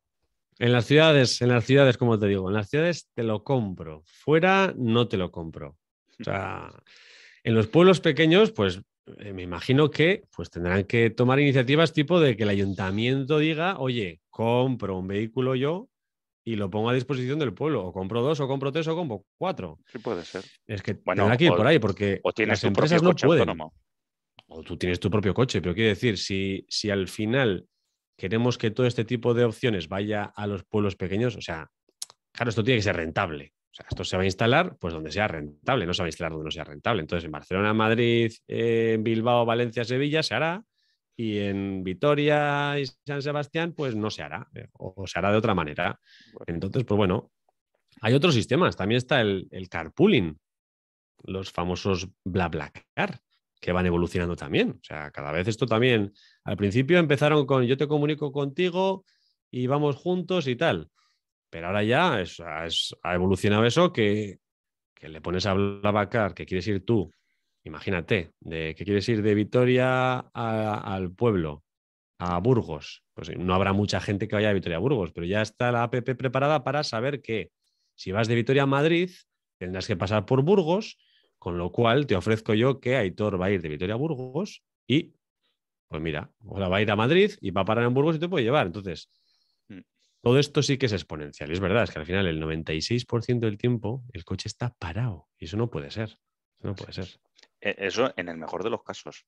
en las ciudades, en las ciudades, como te digo, en las ciudades te lo compro. Fuera no te lo compro. O sea, en los pueblos pequeños, pues eh, me imagino que pues, tendrán que tomar iniciativas tipo de que el ayuntamiento diga, oye, compro un vehículo yo y lo pongo a disposición del pueblo. O compro dos, o compro tres, o compro cuatro. Sí, puede ser. Es que bueno, aquí por ahí, porque tienes las empresas no pueden. O tú tienes tu propio coche, pero quiero decir, si, si al final queremos que todo este tipo de opciones vaya a los pueblos pequeños, o sea, claro, esto tiene que ser rentable. O sea, esto se va a instalar pues donde sea rentable, no se va a instalar donde no sea rentable. Entonces, en Barcelona, Madrid, eh, en Bilbao, Valencia, Sevilla se hará, y en Vitoria y San Sebastián, pues no se hará, eh, o se hará de otra manera. Entonces, pues bueno, hay otros sistemas. También está el, el carpooling, los famosos bla-bla-car, que van evolucionando también. O sea, cada vez esto también. Al principio empezaron con yo te comunico contigo y vamos juntos y tal. Pero ahora ya ha evolucionado eso que, que le pones a bla-bla-car, que quieres ir tú imagínate, de que quieres ir de Vitoria al pueblo, a Burgos. Pues no habrá mucha gente que vaya de Vitoria a Burgos, pero ya está la APP preparada para saber que si vas de Vitoria a Madrid, tendrás que pasar por Burgos, con lo cual te ofrezco yo que Aitor va a ir de Vitoria a Burgos y, pues mira, la va a ir a Madrid y va a parar en Burgos y te puede llevar. Entonces, mm. todo esto sí que es exponencial. Es verdad, es que al final el 96% del tiempo el coche está parado y eso no puede ser. Eso no puede ser. E-, eso en el mejor de los casos.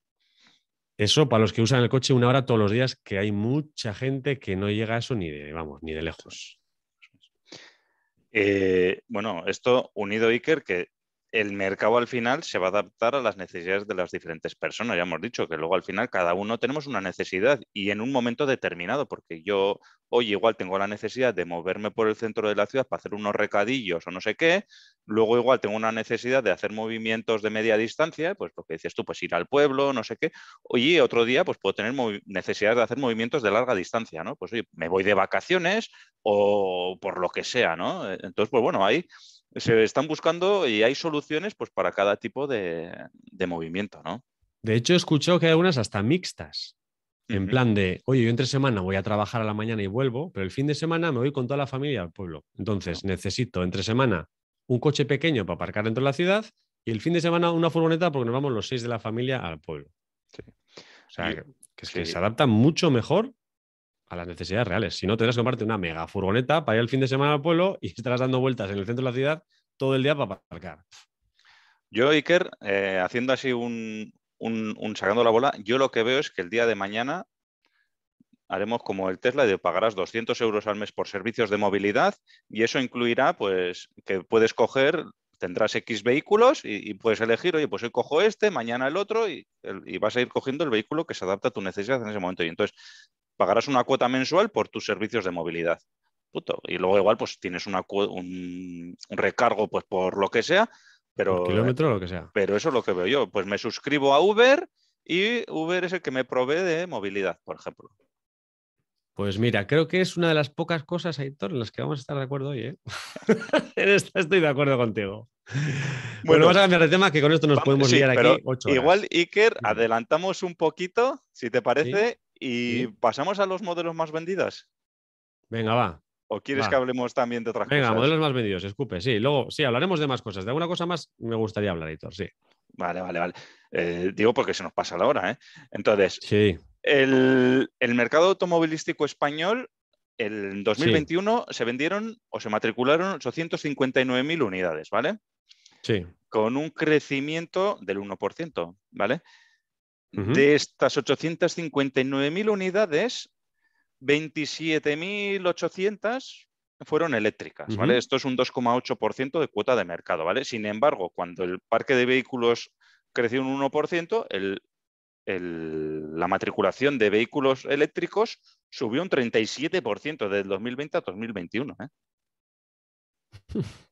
Eso para los que usan el coche una hora todos los días, que hay mucha gente que no llega a eso ni de, vamos, ni de lejos. Eh, bueno, esto unido Iker, que el mercado al final se va a adaptar a las necesidades de las diferentes personas. Ya hemos dicho que luego al final cada uno tenemos una necesidad y en un momento determinado, porque yo hoy igual tengo la necesidad de moverme por el centro de la ciudad para hacer unos recadillos o no sé qué, luego igual tengo una necesidad de hacer movimientos de media distancia, pues porque dices tú, pues ir al pueblo, no sé qué. Oye, otro día pues puedo tener necesidad de hacer movimientos de larga distancia, ¿no? Pues oye, me voy de vacaciones o por lo que sea, ¿no? Entonces, pues bueno, ahí se están buscando y hay soluciones pues, para cada tipo de, movimiento, ¿no? De hecho, he escuchado que hay algunas hasta mixtas. En plan de, oye, yo entre semana voy a trabajar a la mañana y vuelvo, pero el fin de semana me voy con toda la familia al pueblo. Entonces, necesito entre semana un coche pequeño para aparcar dentro de la ciudad y el fin de semana una furgoneta porque nos vamos los seis de la familia al pueblo. O sea, que, que se adaptan mucho mejor a las necesidades reales. Si no, tendrás que comprarte una mega furgoneta para ir el fin de semana al pueblo y [laughs] estarás dando vueltas en el centro de la ciudad todo el día para aparcar. Yo, Iker, eh, haciendo así un, sacando la bola, yo lo que veo es que el día de mañana haremos como el Tesla de pagarás 200 euros al mes por servicios de movilidad y eso incluirá pues que puedes coger, tendrás X vehículos y, puedes elegir, oye, pues hoy cojo este, mañana el otro y, y, vas a ir cogiendo el vehículo que se adapta a tu necesidad en ese momento. Y entonces pagarás una cuota mensual por tus servicios de movilidad. Puto. Y luego igual pues tienes un, recargo pues por lo que sea, pero... kilómetro lo que sea. Pero eso es lo que veo yo. Pues me suscribo a Uber y Uber es el que me provee de movilidad, por ejemplo. Pues mira, creo que es una de las pocas cosas, Aitor, en las que vamos a estar de acuerdo hoy. ¿eh? [laughs] estoy de acuerdo contigo. Bueno, vamos a cambiar de tema, que con esto nos podemos sí, aquí Igual, Iker, adelantamos un poquito, si te parece, ¿Y pasamos a los modelos más vendidos? Venga, va. ¿O quieres que hablemos también de otras Venga, modelos más vendidos, escupe, sí. Luego, sí, hablaremos de más cosas. De alguna cosa más me gustaría hablar, Héctor, sí. Vale, vale, vale. Eh, digo porque se nos pasa la hora, ¿eh? Entonces, sí. el, mercado automovilístico español en 2021 se vendieron o se matricularon 859.000 unidades, ¿vale? Sí. Con un crecimiento del 1%, ¿vale? De estas 859.000 unidades, 27.800 fueron eléctricas, ¿vale? Esto es un 2,8% de cuota de mercado, ¿vale? Sin embargo, cuando el parque de vehículos creció un 1%, la matriculación de vehículos eléctricos subió un 37% del 2020 a 2021. ¿eh? [laughs]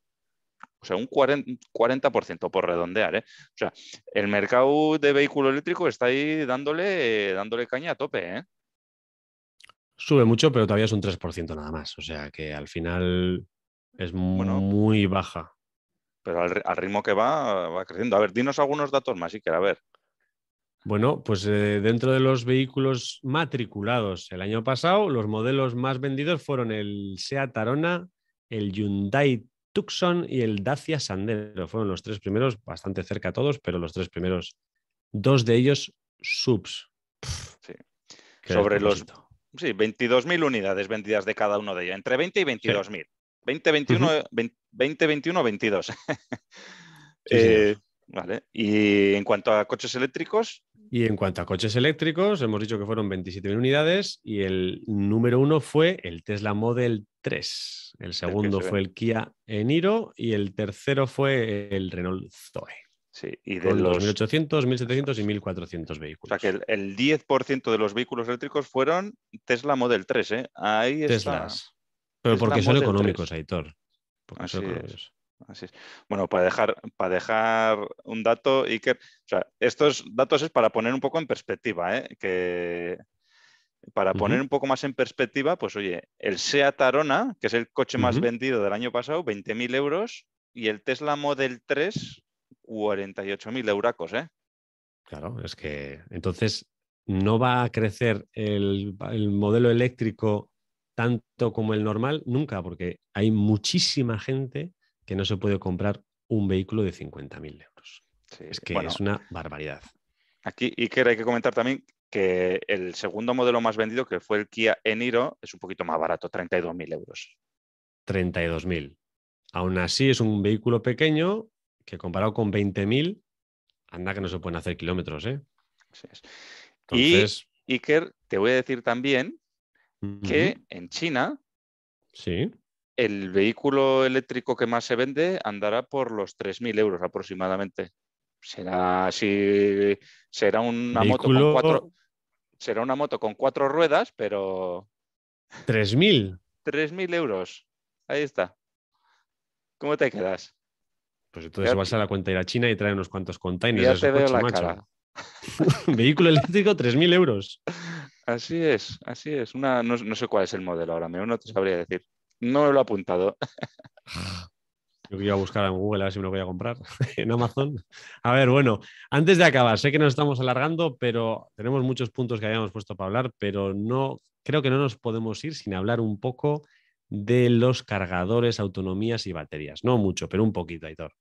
o sea, un 40%, por redondear. ¿eh? O sea, el mercado de vehículo eléctrico está ahí dándole, dándole caña a tope. ¿eh? Sube mucho, pero todavía es un 3% nada más. O sea, que al final es muy, baja. Pero al, ritmo que va, va creciendo. A ver, dinos algunos datos más, si a ver. Bueno, pues eh, dentro de los vehículos matriculados el año pasado, los modelos más vendidos fueron el Seat Arona, el Hyundai Tucson y el Dacia Sandero. Fueron los tres primeros, bastante cerca a todos, pero los tres primeros. Dos de ellos subs. Sí. Sobre los sí, 22.000 unidades vendidas de cada uno de ellos, entre 20 y 22.000. 20, 21, 22. vale. Y en cuanto a coches eléctricos, y en cuanto a coches eléctricos, hemos dicho que fueron 27.000 unidades y el número uno fue el Tesla Model 3. El segundo fue el Kia Eniro y el tercero fue el Renault Zoe. Sí, y con los 1800, 1700 y 1400 vehículos. O sea que el, 10% de los vehículos eléctricos fueron Tesla Model 3, ¿eh? Ahí Teslas. Pero porque son económicos, Aitor. Porque son económicos. Bueno, para dejar, para dejar un dato, Iker, o estos datos es para poner un poco en perspectiva, ¿eh? que para poner un poco más en perspectiva, pues oye, el Seat Arona, que es el coche más vendido del año pasado, 20.000 euros, y el Tesla Model 3, 48.000 euracos, ¿eh? Claro, es que entonces no va a crecer el, el modelo eléctrico tanto como el normal, nunca, porque hay muchísima gente que no se puede comprar un vehículo de 50.000 euros. es que es una barbaridad. Aquí, Iker, hay que comentar también que el segundo modelo más vendido, que fue el Kia Eniro, es un poquito más barato, 32.000 euros. 32.000. Aún así es un vehículo pequeño que comparado con 20.000, anda que no se pueden hacer kilómetros. ¿eh? Y Iker, te voy a decir también que en China sí el vehículo eléctrico que más se vende andará por los 3.000 euros aproximadamente. Será, así. será una moto con cuatro. Será una moto con cuatro ruedas, pero. 3.000. 3.000 euros. Ahí está. ¿Cómo te quedas? Pues entonces vas a la cuenta de la China y trae unos cuantos containers. Ya te veo la cara. [laughs] Vehículo eléctrico, 3.000 euros. Así es, así es. Una, no, no, sé cuál es el modelo ahora mismo, no te sabría decir no me lo he apuntado. [laughs] Yo voy a buscar en Google a ver si me lo voy a comprar [laughs] en Amazon. A ver, bueno, antes de acabar, sé que nos estamos alargando, pero tenemos muchos puntos que habíamos puesto para hablar, pero no creo que no nos podemos ir sin hablar un poco de los cargadores, autonomías y baterías. No mucho, pero un poquito, Aitor.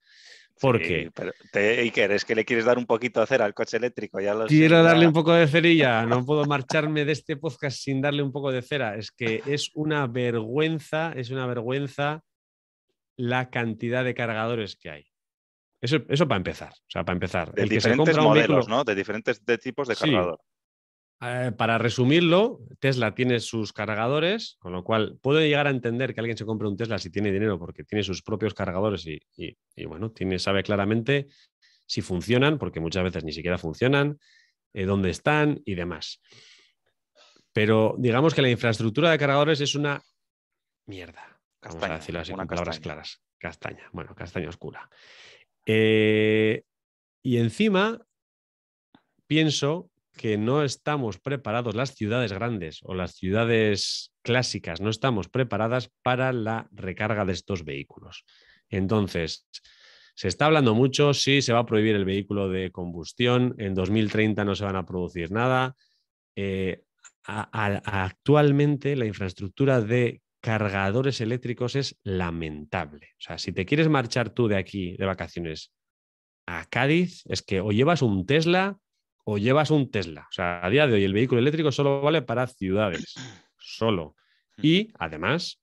Porque. Sí, pero te, Iker, es que le quieres dar un poquito de cera al coche eléctrico. Ya Quiero darle un poco de cerilla. [laughs] No puedo marcharme de este podcast sin darle un poco de cera. Es que es una vergüenza, es una vergüenza la cantidad de cargadores que hay. Eso, eso para empezar. O sea, para empezar. De el diferentes modelos, ¿no? De diferentes de tipos de cargador. Eh, para resumirlo, Tesla tiene sus cargadores, con lo cual puedo llegar a entender que alguien se compre un Tesla si tiene dinero porque tiene sus propios cargadores y, bueno, tiene, sabe claramente si funcionan, porque muchas veces ni siquiera funcionan, eh, dónde están y demás. Pero digamos que la infraestructura de cargadores es una mierda. vamos a decirlo así con palabras claras. Castaña, bueno, castaña oscura. Eh, y encima pienso que no estamos preparados, las ciudades grandes o las ciudades clásicas, no estamos preparadas para la recarga de estos vehículos. Entonces, se está hablando mucho, sí, se va a prohibir el vehículo de combustión, en 2030 no se van a producir nada. Eh, actualmente la infraestructura de cargadores eléctricos es lamentable. O sea, si te quieres marchar tú de aquí de vacaciones a Cádiz, es que o llevas un Tesla o llevas un Tesla. O sea, a día de hoy el vehículo eléctrico solo vale para ciudades, [clears throat] solo. Y además,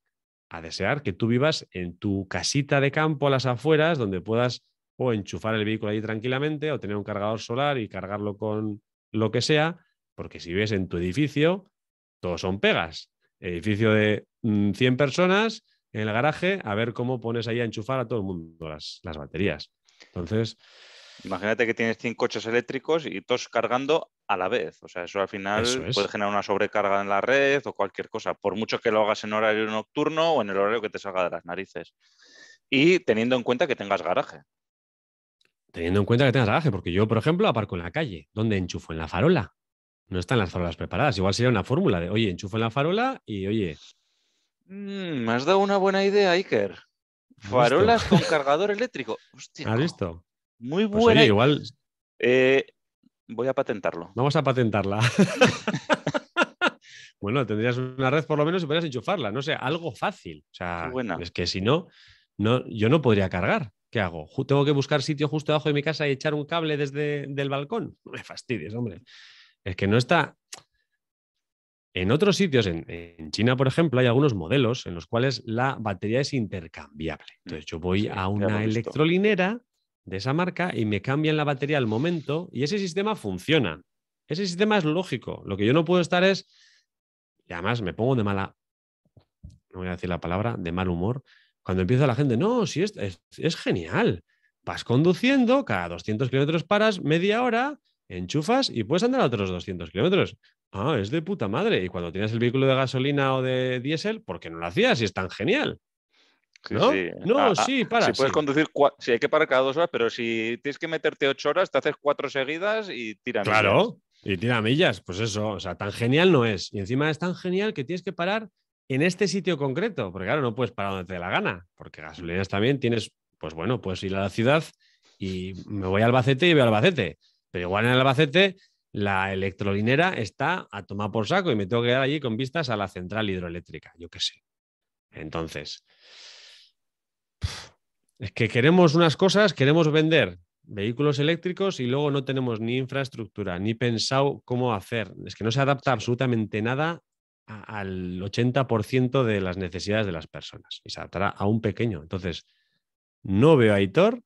a desear que tú vivas en tu casita de campo a las afueras, donde puedas o enchufar el vehículo ahí tranquilamente o tener un cargador solar y cargarlo con lo que sea, porque si vives en tu edificio, todos son pegas. Edificio de 100 mm, personas en el garaje, a ver cómo pones ahí a enchufar a todo el mundo las, las baterías. Entonces, Imagínate que tienes 100 coches eléctricos y todos cargando a la vez. O sea, eso al final puede generar una sobrecarga en la red o cualquier cosa, por mucho que lo hagas en horario nocturno o en el horario que te salga de las narices. Y teniendo en cuenta que tengas garaje. Teniendo en cuenta que tengas garaje, porque yo, por ejemplo, aparco en la calle. donde enchufo? En la farola. No están las farolas preparadas. Igual sería una fórmula de, oye, enchufo en la farola y, oye. Mm, me has dado una buena idea, Iker. Farolas con [laughs] cargador eléctrico. Hostia. ¿Has visto? Muy pues buena. igual. Eh, voy a patentarlo. Vamos a patentarla. [laughs] bueno, tendrías una red por lo menos y podrías enchufarla. No sé, algo fácil. O sea, es que si no, no, yo no podría cargar. ¿Qué hago? ¿Tengo que buscar sitio justo abajo de mi casa y echar un cable desde el balcón? No [laughs] me fastidies, hombre. Es que no está. En otros sitios, en, China, por ejemplo, hay algunos modelos en los cuales la batería es intercambiable. Entonces, yo voy a una electrolinera de esa marca y me cambian la batería al momento y ese sistema funciona. Ese sistema es lógico. Lo que yo no puedo estar es, y además me pongo de mala, no voy a decir la palabra, de mal humor, cuando empieza la gente, no, si es, genial. Vas conduciendo, cada 200 kilómetros paras media hora, enchufas y puedes andar a otros 200 kilómetros. Ah, es de puta madre. Y cuando tienes el vehículo de gasolina o de diésel, ¿por qué no lo hacías? Y es tan genial. ¿No? Sí. No, ah, ah, sí, para. Si puedes conducir, si hay que parar cada dos horas, pero si tienes que meterte ocho horas, te haces cuatro seguidas y tiras. Claro, y tira millas, pues eso, o sea, tan genial no es. Y encima es tan genial que tienes que parar en este sitio concreto, porque claro, no puedes parar donde te dé la gana, porque gasolineras también tienes, pues bueno, puedes ir a la ciudad y me voy a Albacete y veo Albacete, pero igual en Albacete la electrolinera está a tomar por saco y me tengo que quedar allí con vistas a la central hidroeléctrica, yo qué sé. Entonces, es que queremos unas cosas, queremos vender vehículos eléctricos y luego no tenemos ni infraestructura, ni pensado cómo hacer. Es que no se adapta absolutamente nada al 80% de las necesidades de las personas y se adaptará a un pequeño. Entonces, no veo a Hitor,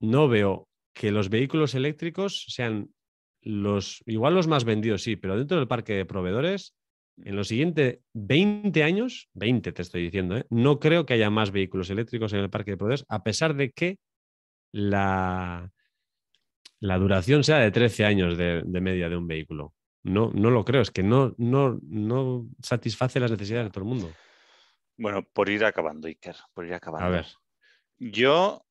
no veo que los vehículos eléctricos sean los, igual los más vendidos, sí, pero dentro del parque de proveedores en los siguientes 20 años, 20 te estoy diciendo, ¿eh? no creo que haya más vehículos eléctricos en el parque de poderes, a pesar de que la, la duración sea de 13 años de, media de un vehículo. No, no lo creo, es que no, no, no satisface las necesidades de todo el mundo. Bueno, por ir acabando, Iker, por ir acabando. A ver. Yo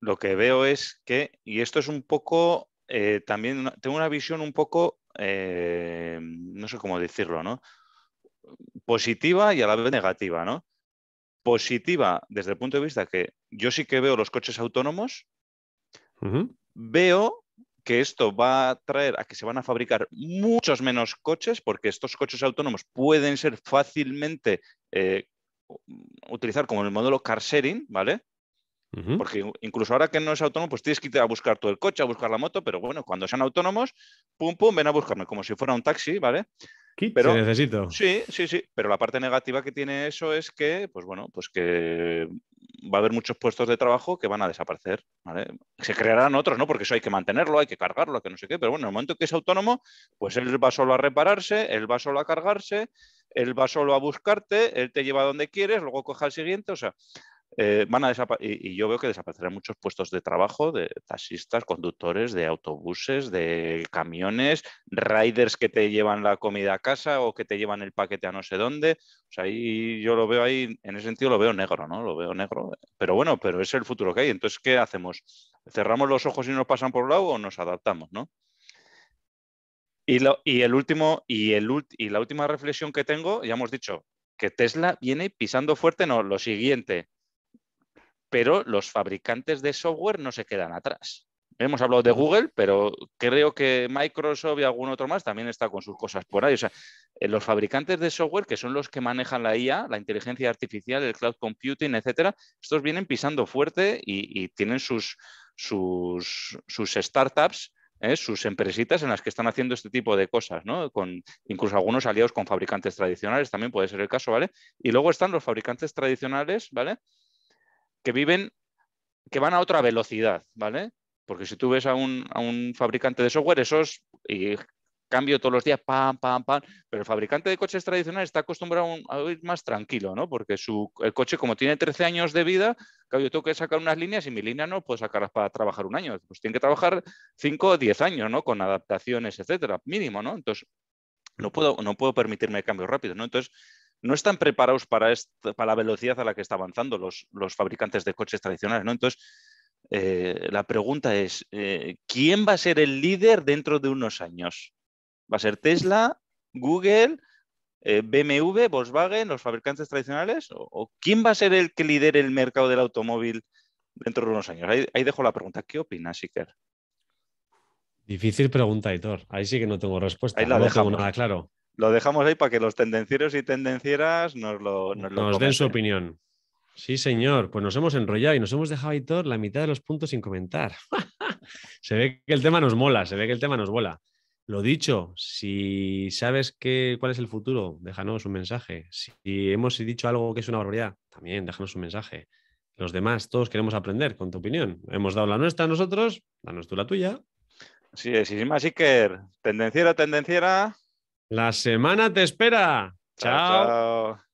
lo que veo es que, y esto es un poco, eh, también tengo una visión un poco, eh, no sé cómo decirlo, ¿no? positiva y a la vez negativa, ¿no? Positiva desde el punto de vista que yo sí que veo los coches autónomos, veo que esto va a traer a que se van a fabricar muchos menos coches, porque estos coches autónomos pueden ser fácilmente eh, utilizar como el modelo car sharing, ¿vale? Porque incluso ahora que no es autónomo, pues tienes que ir a buscar todo el coche, a buscar la moto, pero bueno, cuando sean autónomos, pum, pum, ven a buscarme, como si fuera un taxi, ¿vale? pero, necesito. Sí, sí, sí. Pero la parte negativa que tiene eso es que, pues bueno, pues que va a haber muchos puestos de trabajo que van a desaparecer. Se crearán otros, ¿no? Porque eso hay que mantenerlo, hay que cargarlo, que no sé qué. Pero bueno, en el momento que es autónomo, pues él va solo a repararse, él va solo a cargarse, él va solo a buscarte, él te lleva donde quieres, luego coja el siguiente. O sea, eh, van a y, y, yo veo que desaparecerán muchos puestos de trabajo de taxistas, conductores de autobuses, de camiones, riders que te llevan la comida a casa o que te llevan el paquete a no sé dónde. O sea, ahí yo lo veo ahí, en ese sentido lo veo negro, ¿no? Lo veo negro. Pero bueno, pero es el futuro que hay. Entonces, ¿qué hacemos? ¿Cerramos los ojos y nos pasan por un lado o nos adaptamos, no? Y, el último, y la última reflexión que tengo, ya hemos dicho que Tesla viene pisando fuerte, no, lo siguiente, pero los fabricantes de software no se quedan atrás. Hemos hablado de Google, pero creo que Microsoft y algún otro más también está con sus cosas por ahí. O sea, eh, los fabricantes de software, que son los que manejan la IA, la inteligencia artificial, el cloud computing, etcétera, estos vienen pisando fuerte y, tienen sus, sus, startups ¿eh? sus empresitas en las que están haciendo este tipo de cosas, ¿no? Con incluso algunos aliados con fabricantes tradicionales, también puede ser el caso, ¿vale? Y luego están los fabricantes tradicionales, ¿vale? que viven, que van a otra velocidad, ¿vale? Porque si tú ves a un, fabricante de software, esos, y cambio todos los días, pam, pam, pam, pero el fabricante de coches tradicional está acostumbrado a ir más tranquilo, ¿no? Porque su, el coche, como tiene 13 años de vida, yo tengo que sacar unas líneas y mi línea no puedo sacar para trabajar un año, pues tiene que trabajar 5 o 10 años, ¿no? Con adaptaciones, etcétera, mínimo, ¿no? Entonces, no puedo, no puedo permitirme cambios rápidos, ¿no? Entonces, no están preparados para, para la velocidad a la que están avanzando los, fabricantes de coches tradicionales. ¿no? Entonces, eh, la pregunta es, eh, ¿quién va a ser el líder dentro de unos años? ¿Va a ser Tesla, Google, eh, BMW, Volkswagen, los fabricantes tradicionales? ¿O, quién va a ser el que lidere el mercado del automóvil dentro de unos años? Ahí, dejo la pregunta. ¿Qué opinas, Siker? Difícil pregunta, Hitor. Ahí sí que no tengo respuesta. Ahí la no nada claro. Lo dejamos ahí para que los tendencieros y tendencieras nos lo Nos, den su opinión. Sí, señor. Pues nos hemos enrollado y nos hemos dejado, Aitor, la mitad de los puntos sin comentar. [laughs] se ve que el tema nos mola, se ve que el tema nos vuela. Lo dicho, si sabes cuál es el futuro, déjanos un mensaje. Si hemos dicho algo que es una barbaridad, también déjanos un mensaje. Los demás, todos queremos aprender con tu opinión. Hemos dado la nuestra a nosotros, la tú la tuya. Sí, sí, más Iker. Tendenciera, tendenciera. La semana te espera. chao.